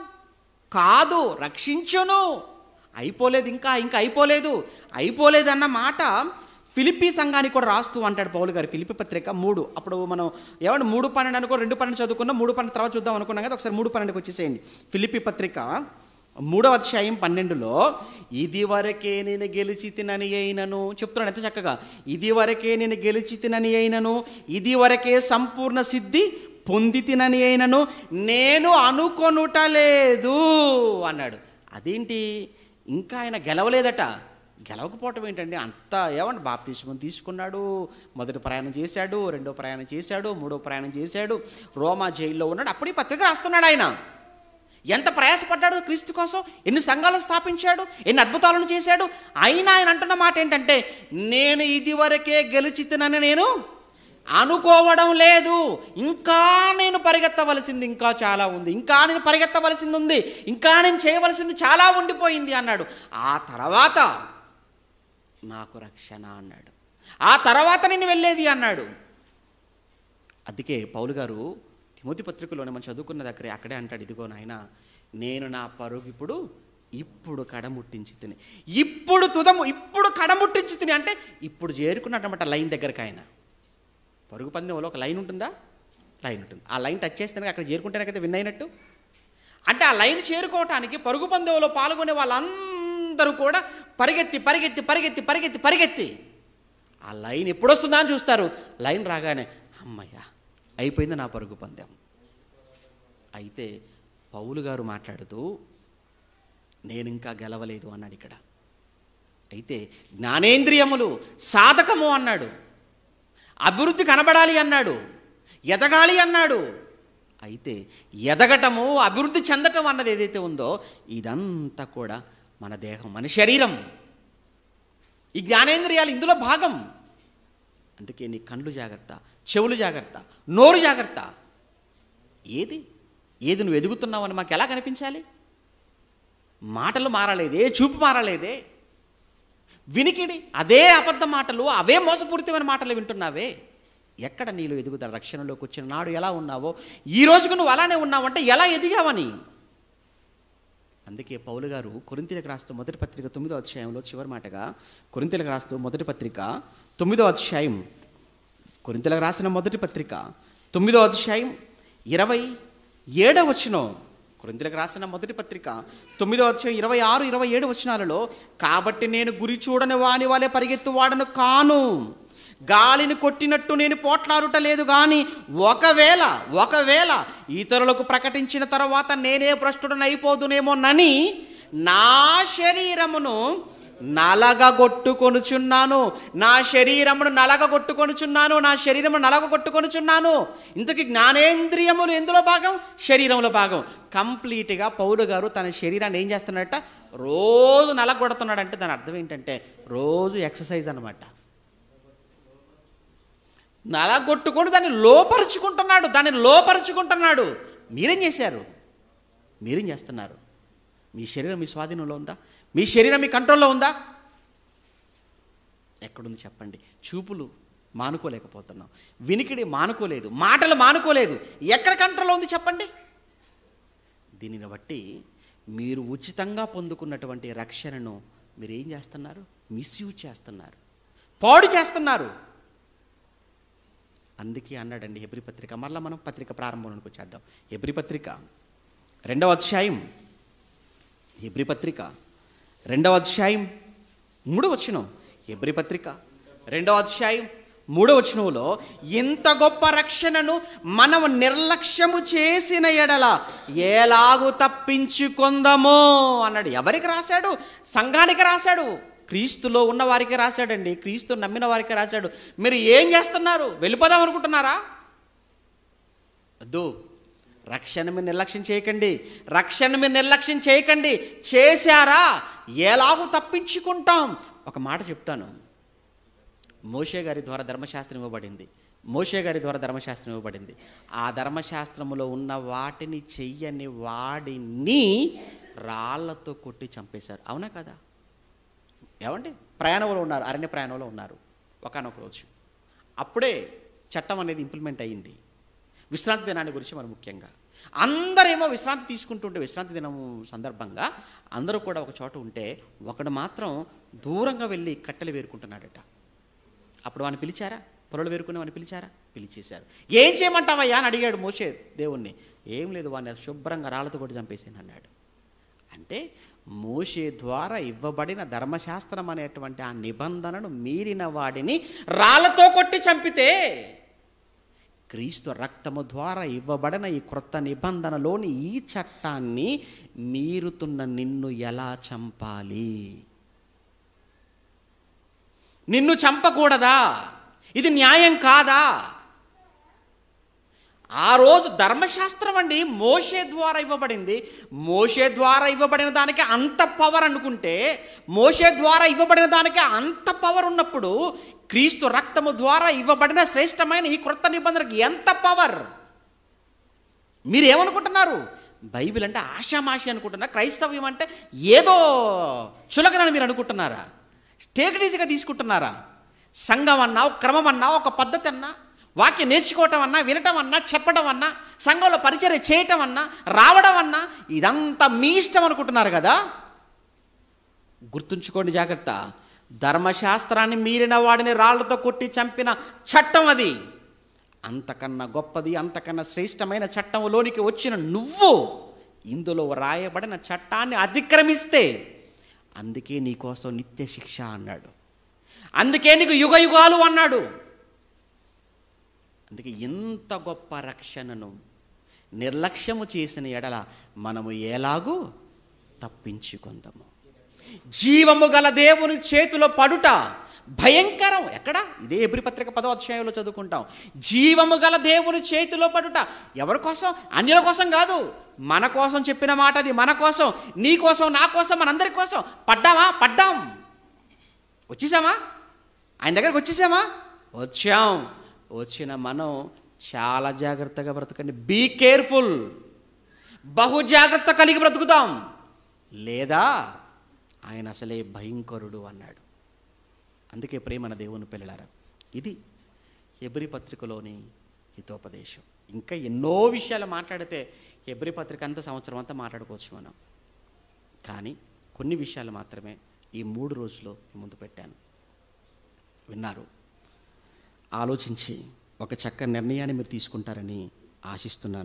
కాదు రక్షించును అయిపోలేదు ఇంకా ఇంకా అయిపోలేదు అయిపోలేదు అన్న మాట ఫిలిపి సంఘానికి కూడా రాస్తూ అంటాడు పౌలు గారు ఫిలిపి పత్రిక మూడు అప్పుడు మనం ఏమంటే మూడు పన్నెండు అనుకో రెండు పన్నెండు చదువుకున్నాం మూడు పన్నెండు తర్వాత చూద్దాం అనుకున్నాం కదా ఒకసారి మూడు పన్నెండుకి వచ్చేసేయండి ఫిలిపి పత్రిక మూడవ అధ్యాయం పన్నెండులో ఇది వరకే నేను గెలిచి తినని అయినను చెప్తున్నాడు ఎంత చక్కగా ఇది వరకే నేను గెలిచి తినని అయినను ఇది వరకే సంపూర్ణ సిద్ధి పొంది తినని అయినను నేను అనుకొనుట లేదు అన్నాడు అదేంటి ఇంకా ఆయన గెలవలేదట గెలవకపోవటం ఏంటండి అంత ఏమంటే బాప్తీసం తీసుకున్నాడు మొదటి ప్రయాణం చేశాడు రెండో ప్రయాణం చేశాడు మూడో ప్రయాణం చేశాడు రోమా జైల్లో ఉన్నాడు అప్పుడే ఈ పత్రిక రాస్తున్నాడు ఆయన ఎంత ప్రయాసపడ్డాడు క్రీస్తు కోసం ఎన్ని సంఘాలు స్థాపించాడు ఎన్ని అద్భుతాలను చేశాడు అయినా ఆయన అంటున్న మాట ఏంటంటే నేను ఇదివరకే గెలిచితనని నేను అనుకోవడం లేదు ఇంకా నేను పరిగెత్తవలసింది ఇంకా చాలా ఉంది ఇంకా నేను పరిగెత్తవలసింది ఉంది ఇంకా నేను చేయవలసింది చాలా ఉండిపోయింది అన్నాడు ఆ తర్వాత నాకు రక్షణ అన్నాడు ఆ తర్వాత నేను వెళ్ళేది అన్నాడు అందుకే పౌలు గారు తిమోతి పత్రికలోనే మనం చదువుకున్న దగ్గరే అక్కడే అంటాడు ఇదిగో నాయన నేను నా పరుగు ఇప్పుడు ఇప్పుడు కడముట్టించి తిని ఇప్పుడు తుదము ఇప్పుడు కడముట్టించి తిని అంటే ఇప్పుడు చేరుకున్నట్టనమాట లైన్ దగ్గరకు ఆయన పరుగు పందెంలో ఒక లైన్ ఉంటుందా లైన్ ఉంటుంది ఆ లైన్ టచ్ చేస్తేనే అక్కడ చేరుకుంటేనే కదా విన్ అయినట్టు అంటే ఆ లైన్ చేరుకోవటానికి పరుగు పందెంలో పాల్గొనే వాళ్ళందరూ కూడా పరిగెత్తి పరిగెత్తి పరిగెత్తి పరిగెత్తి పరిగెత్తి ఆ లైన్ ఎప్పుడొస్తుందా అని చూస్తారు లైన్ రాగానే అమ్మయ్యా అయిపోయింది నా పరుగు పందెం అయితే పౌలు గారు మాట్లాడుతూ నేను ఇంకా గెలవలేదు అన్నాడు ఇక్కడ అయితే జ్ఞానేంద్రియములు సాధకము అన్నాడు అభివృద్ధి కనబడాలి అన్నాడు ఎదగాలి అన్నాడు అయితే ఎదగటము అభివృద్ధి చెందటం అన్నది ఏదైతే ఉందో ఇదంతా కూడా మన దేహం మన శరీరం ఈ జ్ఞానేంద్రియాలు ఇందులో భాగం అందుకే నీ కండ్లు జాగ్రత్త చెవులు జాగ్రత్త నోరు జాగ్రత్త ఏది ఏది నువ్వు ఎదుగుతున్నావని మాకు ఎలా కనిపించాలి మాటలు మారలేదే చూపు మారలేదే వినికిడి అదే అబద్ధ మాటలు అవే మోసపూరితమైన మాటలు వింటున్నావే ఎక్కడ నీళ్ళు ఎదుగుదల రక్షణలోకి వచ్చిన నాడు ఎలా ఉన్నావో ఈ రోజుకు నువ్వు అలానే ఉన్నావంటే ఎలా ఎదిగావని అందుకే పౌలు గారు కొరింతలకు రాస్తూ మొదటి పత్రిక తొమ్మిదో అధ్యాయంలో చివరి మాటగా కొరింతలకు రాస్తూ మొదటి పత్రిక తొమ్మిదో అధ్యాయం కొరింతలకు రాసిన మొదటి పత్రిక తొమ్మిదో అధ్యాయం ఇరవై ఏడవ వచ్చినో కొరింతలకు రాసిన మొదటి పత్రిక తొమ్మిదో అధ్యాయం ఇరవై ఆరు ఇరవై ఏడు వచ్చినాలలో కాబట్టి నేను గురి చూడని వాని వాళ్ళే పరిగెత్తు వాడను కాను గాలిని కొట్టినట్టు నేను పోట్లాడుట లేదు కానీ ఒకవేళ ఒకవేళ ఇతరులకు ప్రకటించిన తర్వాత నేనే భ్రష్టుడనైపోదునేమోనని నా శరీరమును నలగొట్టుకొనుచున్నాను నా శరీరమును నలగొట్టుకొనుచున్నాను నా శరీరము నలగొట్టుకొనుచున్నాను ఇంతకీ జ్ఞానేంద్రియములు ఎందులో భాగం శరీరంలో భాగం కంప్లీట్గా పౌరు గారు తన శరీరాన్ని ఏం చేస్తున్నాడట రోజు నలగొడుతున్నాడంటే దాని అర్థం ఏంటంటే రోజు ఎక్సర్సైజ్ అనమాట నలగొట్టుకొని దాన్ని లోపరుచుకుంటున్నాడు దాన్ని లోపరుచుకుంటున్నాడు మీరేం చేశారు మీరేం చేస్తున్నారు మీ శరీరం మీ స్వాధీనంలో ఉందా మీ శరీరం మీ కంట్రోల్లో ఉందా ఎక్కడుంది చెప్పండి చూపులు మానుకోలేకపోతున్నాం వినికిడి మానుకోలేదు మాటలు మానుకోలేదు ఎక్కడ కంట్రోల్లో ఉంది చెప్పండి దీనిని బట్టి మీరు ఉచితంగా పొందుకున్నటువంటి రక్షణను మీరు ఏం చేస్తున్నారు మిస్యూజ్ చేస్తున్నారు పాడు చేస్తున్నారు అందుకే అన్నాడండి ఎబ్రి పత్రిక మరలా మనం పత్రిక ప్రారంభంలోకి వచ్చేద్దాం ఎబ్రి పత్రిక రెండవ అధ్యాయం ఎబ్రి పత్రిక రెండవ అధ్యాయం మూడవ వచనం ఎబ్రి పత్రిక రెండవ అధ్యాయం మూడవ వచనంలో ఇంత గొప్ప రక్షణను మనం నిర్లక్ష్యము చేసిన ఎడల ఎలాగు తప్పించుకుందామో అన్నాడు ఎవరికి రాశాడు సంఘానికి రాశాడు క్రీస్తులో ఉన్న వారికి రాశాడండి క్రీస్తు నమ్మిన వారికి రాశాడు మీరు ఏం చేస్తున్నారు వెళ్ళిపోదాం అనుకుంటున్నారా వద్దు రక్షణ మీరు నిర్లక్ష్యం చేయకండి రక్షణ మీరు నిర్లక్ష్యం చేయకండి చేశారా ఎలాగో తప్పించుకుంటాం ఒక మాట చెప్తాను మోషే గారి ద్వారా ధర్మశాస్త్రం ఇవ్వబడింది మోషే గారి ద్వారా ధర్మశాస్త్రం ఇవ్వబడింది ఆ ధర్మశాస్త్రములో ఉన్న వాటిని చెయ్యని వాడిని రాళ్లతో కొట్టి చంపేశారు అవునా కదా ఏమండి ప్రయాణంలో ఉన్నారు అరణ్య ప్రయాణంలో ఉన్నారు ఒకనొక రోజు అప్పుడే చట్టం అనేది ఇంప్లిమెంట్ అయ్యింది విశ్రాంతి దినాన్ని గురించి మనం ముఖ్యంగా అందరేమో విశ్రాంతి తీసుకుంటుంటే విశ్రాంతి దినం సందర్భంగా అందరూ కూడా ఒక చోట ఉంటే ఒకడు మాత్రం దూరంగా వెళ్ళి కట్టెలు వేరుకుంటున్నాడట అప్పుడు వాడిని పిలిచారా పొరలు వాడిని పిలిచారా పిలిచేశారు ఏం చేయమంటావయ్యా అని అడిగాడు మోసే దేవుణ్ణి ఏం లేదు వాడిని శుభ్రంగా రాళ్ళతో కూడా చంపేసాను అన్నాడు అంటే మోసే ద్వారా ఇవ్వబడిన ధర్మశాస్త్రం అనేటువంటి ఆ నిబంధనను మీరిన వాడిని రాళ్ళతో కొట్టి చంపితే క్రీస్తు రక్తము ద్వారా ఇవ్వబడిన ఈ క్రొత్త నిబంధనలోని ఈ చట్టాన్ని మీరుతున్న నిన్ను ఎలా చంపాలి నిన్ను చంపకూడదా ఇది న్యాయం కాదా ఆ రోజు ధర్మశాస్త్రం అండి మోషే ద్వారా ఇవ్వబడింది మోషే ద్వారా ఇవ్వబడిన దానికి అంత పవర్ అనుకుంటే మోషే ద్వారా ఇవ్వబడిన దానికి అంత పవర్ ఉన్నప్పుడు క్రీస్తు రక్తము ద్వారా ఇవ్వబడిన శ్రేష్టమైన ఈ క్రొత్త నిబంధనకి ఎంత పవర్ మీరేమనుకుంటున్నారు బైబిల్ అంటే ఆషామాషి అనుకుంటున్నా క్రైస్తవ్యం అంటే ఏదో చులకనని మీరు అనుకుంటున్నారా టేకడీజీగా తీసుకుంటున్నారా సంఘం అన్నా ఒక క్రమం అన్నా ఒక పద్ధతి అన్నా వాక్యం నేర్చుకోవటం అన్నా వినటం అన్నా చెప్పడం అన్నా సంఘంలో పరిచర్య చేయటం అన్నా రావడం అన్నా ఇదంతా మీ ఇష్టం అనుకుంటున్నారు కదా గుర్తుంచుకోండి జాగ్రత్త ధర్మశాస్త్రాన్ని మీరిన వాడిని రాళ్లతో కొట్టి చంపిన చట్టం అది అంతకన్నా గొప్పది అంతకన్నా శ్రేష్టమైన చట్టంలోనికి వచ్చిన నువ్వు ఇందులో రాయబడిన చట్టాన్ని అతిక్రమిస్తే అందుకే నీకోసం నిత్య శిక్ష అన్నాడు అందుకే నీకు యుగ యుగాలు అన్నాడు అందుకే ఇంత గొప్ప రక్షణను నిర్లక్ష్యము చేసిన ఎడల మనము ఎలాగూ తప్పించుకుందాము జీవము గల దేవుని చేతిలో పడుట భయంకరం ఎక్కడ ఇదే ఎబ్రిపత్రిక పదో అధ్యాయంలో చదువుకుంటాం జీవము గల దేవుని చేతిలో పడుట ఎవరి కోసం అన్యుల కోసం కాదు మన కోసం చెప్పిన మాట అది మన కోసం నీ కోసం నా కోసం మనందరి కోసం పడ్డామా పడ్డాం వచ్చేసామా ఆయన దగ్గరకు వచ్చేసామా వచ్చాం వచ్చిన మనం చాలా జాగ్రత్తగా బ్రతకండి బీ కేర్ఫుల్ బహు జాగ్రత్త కలిగి బ్రతుకుతాం లేదా ఆయన అసలే భయంకరుడు అన్నాడు అందుకే ప్రేమ దేవుని పిల్లలారా ఇది ఎబ్రి పత్రికలోని హితోపదేశం ఇంకా ఎన్నో విషయాలు మాట్లాడితే ఎబ్రి పత్రిక అంత సంవత్సరం అంతా మాట్లాడుకోవచ్చు మనం కానీ కొన్ని విషయాలు మాత్రమే ఈ మూడు రోజుల్లో ముందు పెట్టాను విన్నారు ఆలోచించి ఒక చక్క నిర్ణయాన్ని మీరు తీసుకుంటారని ఆశిస్తున్నాను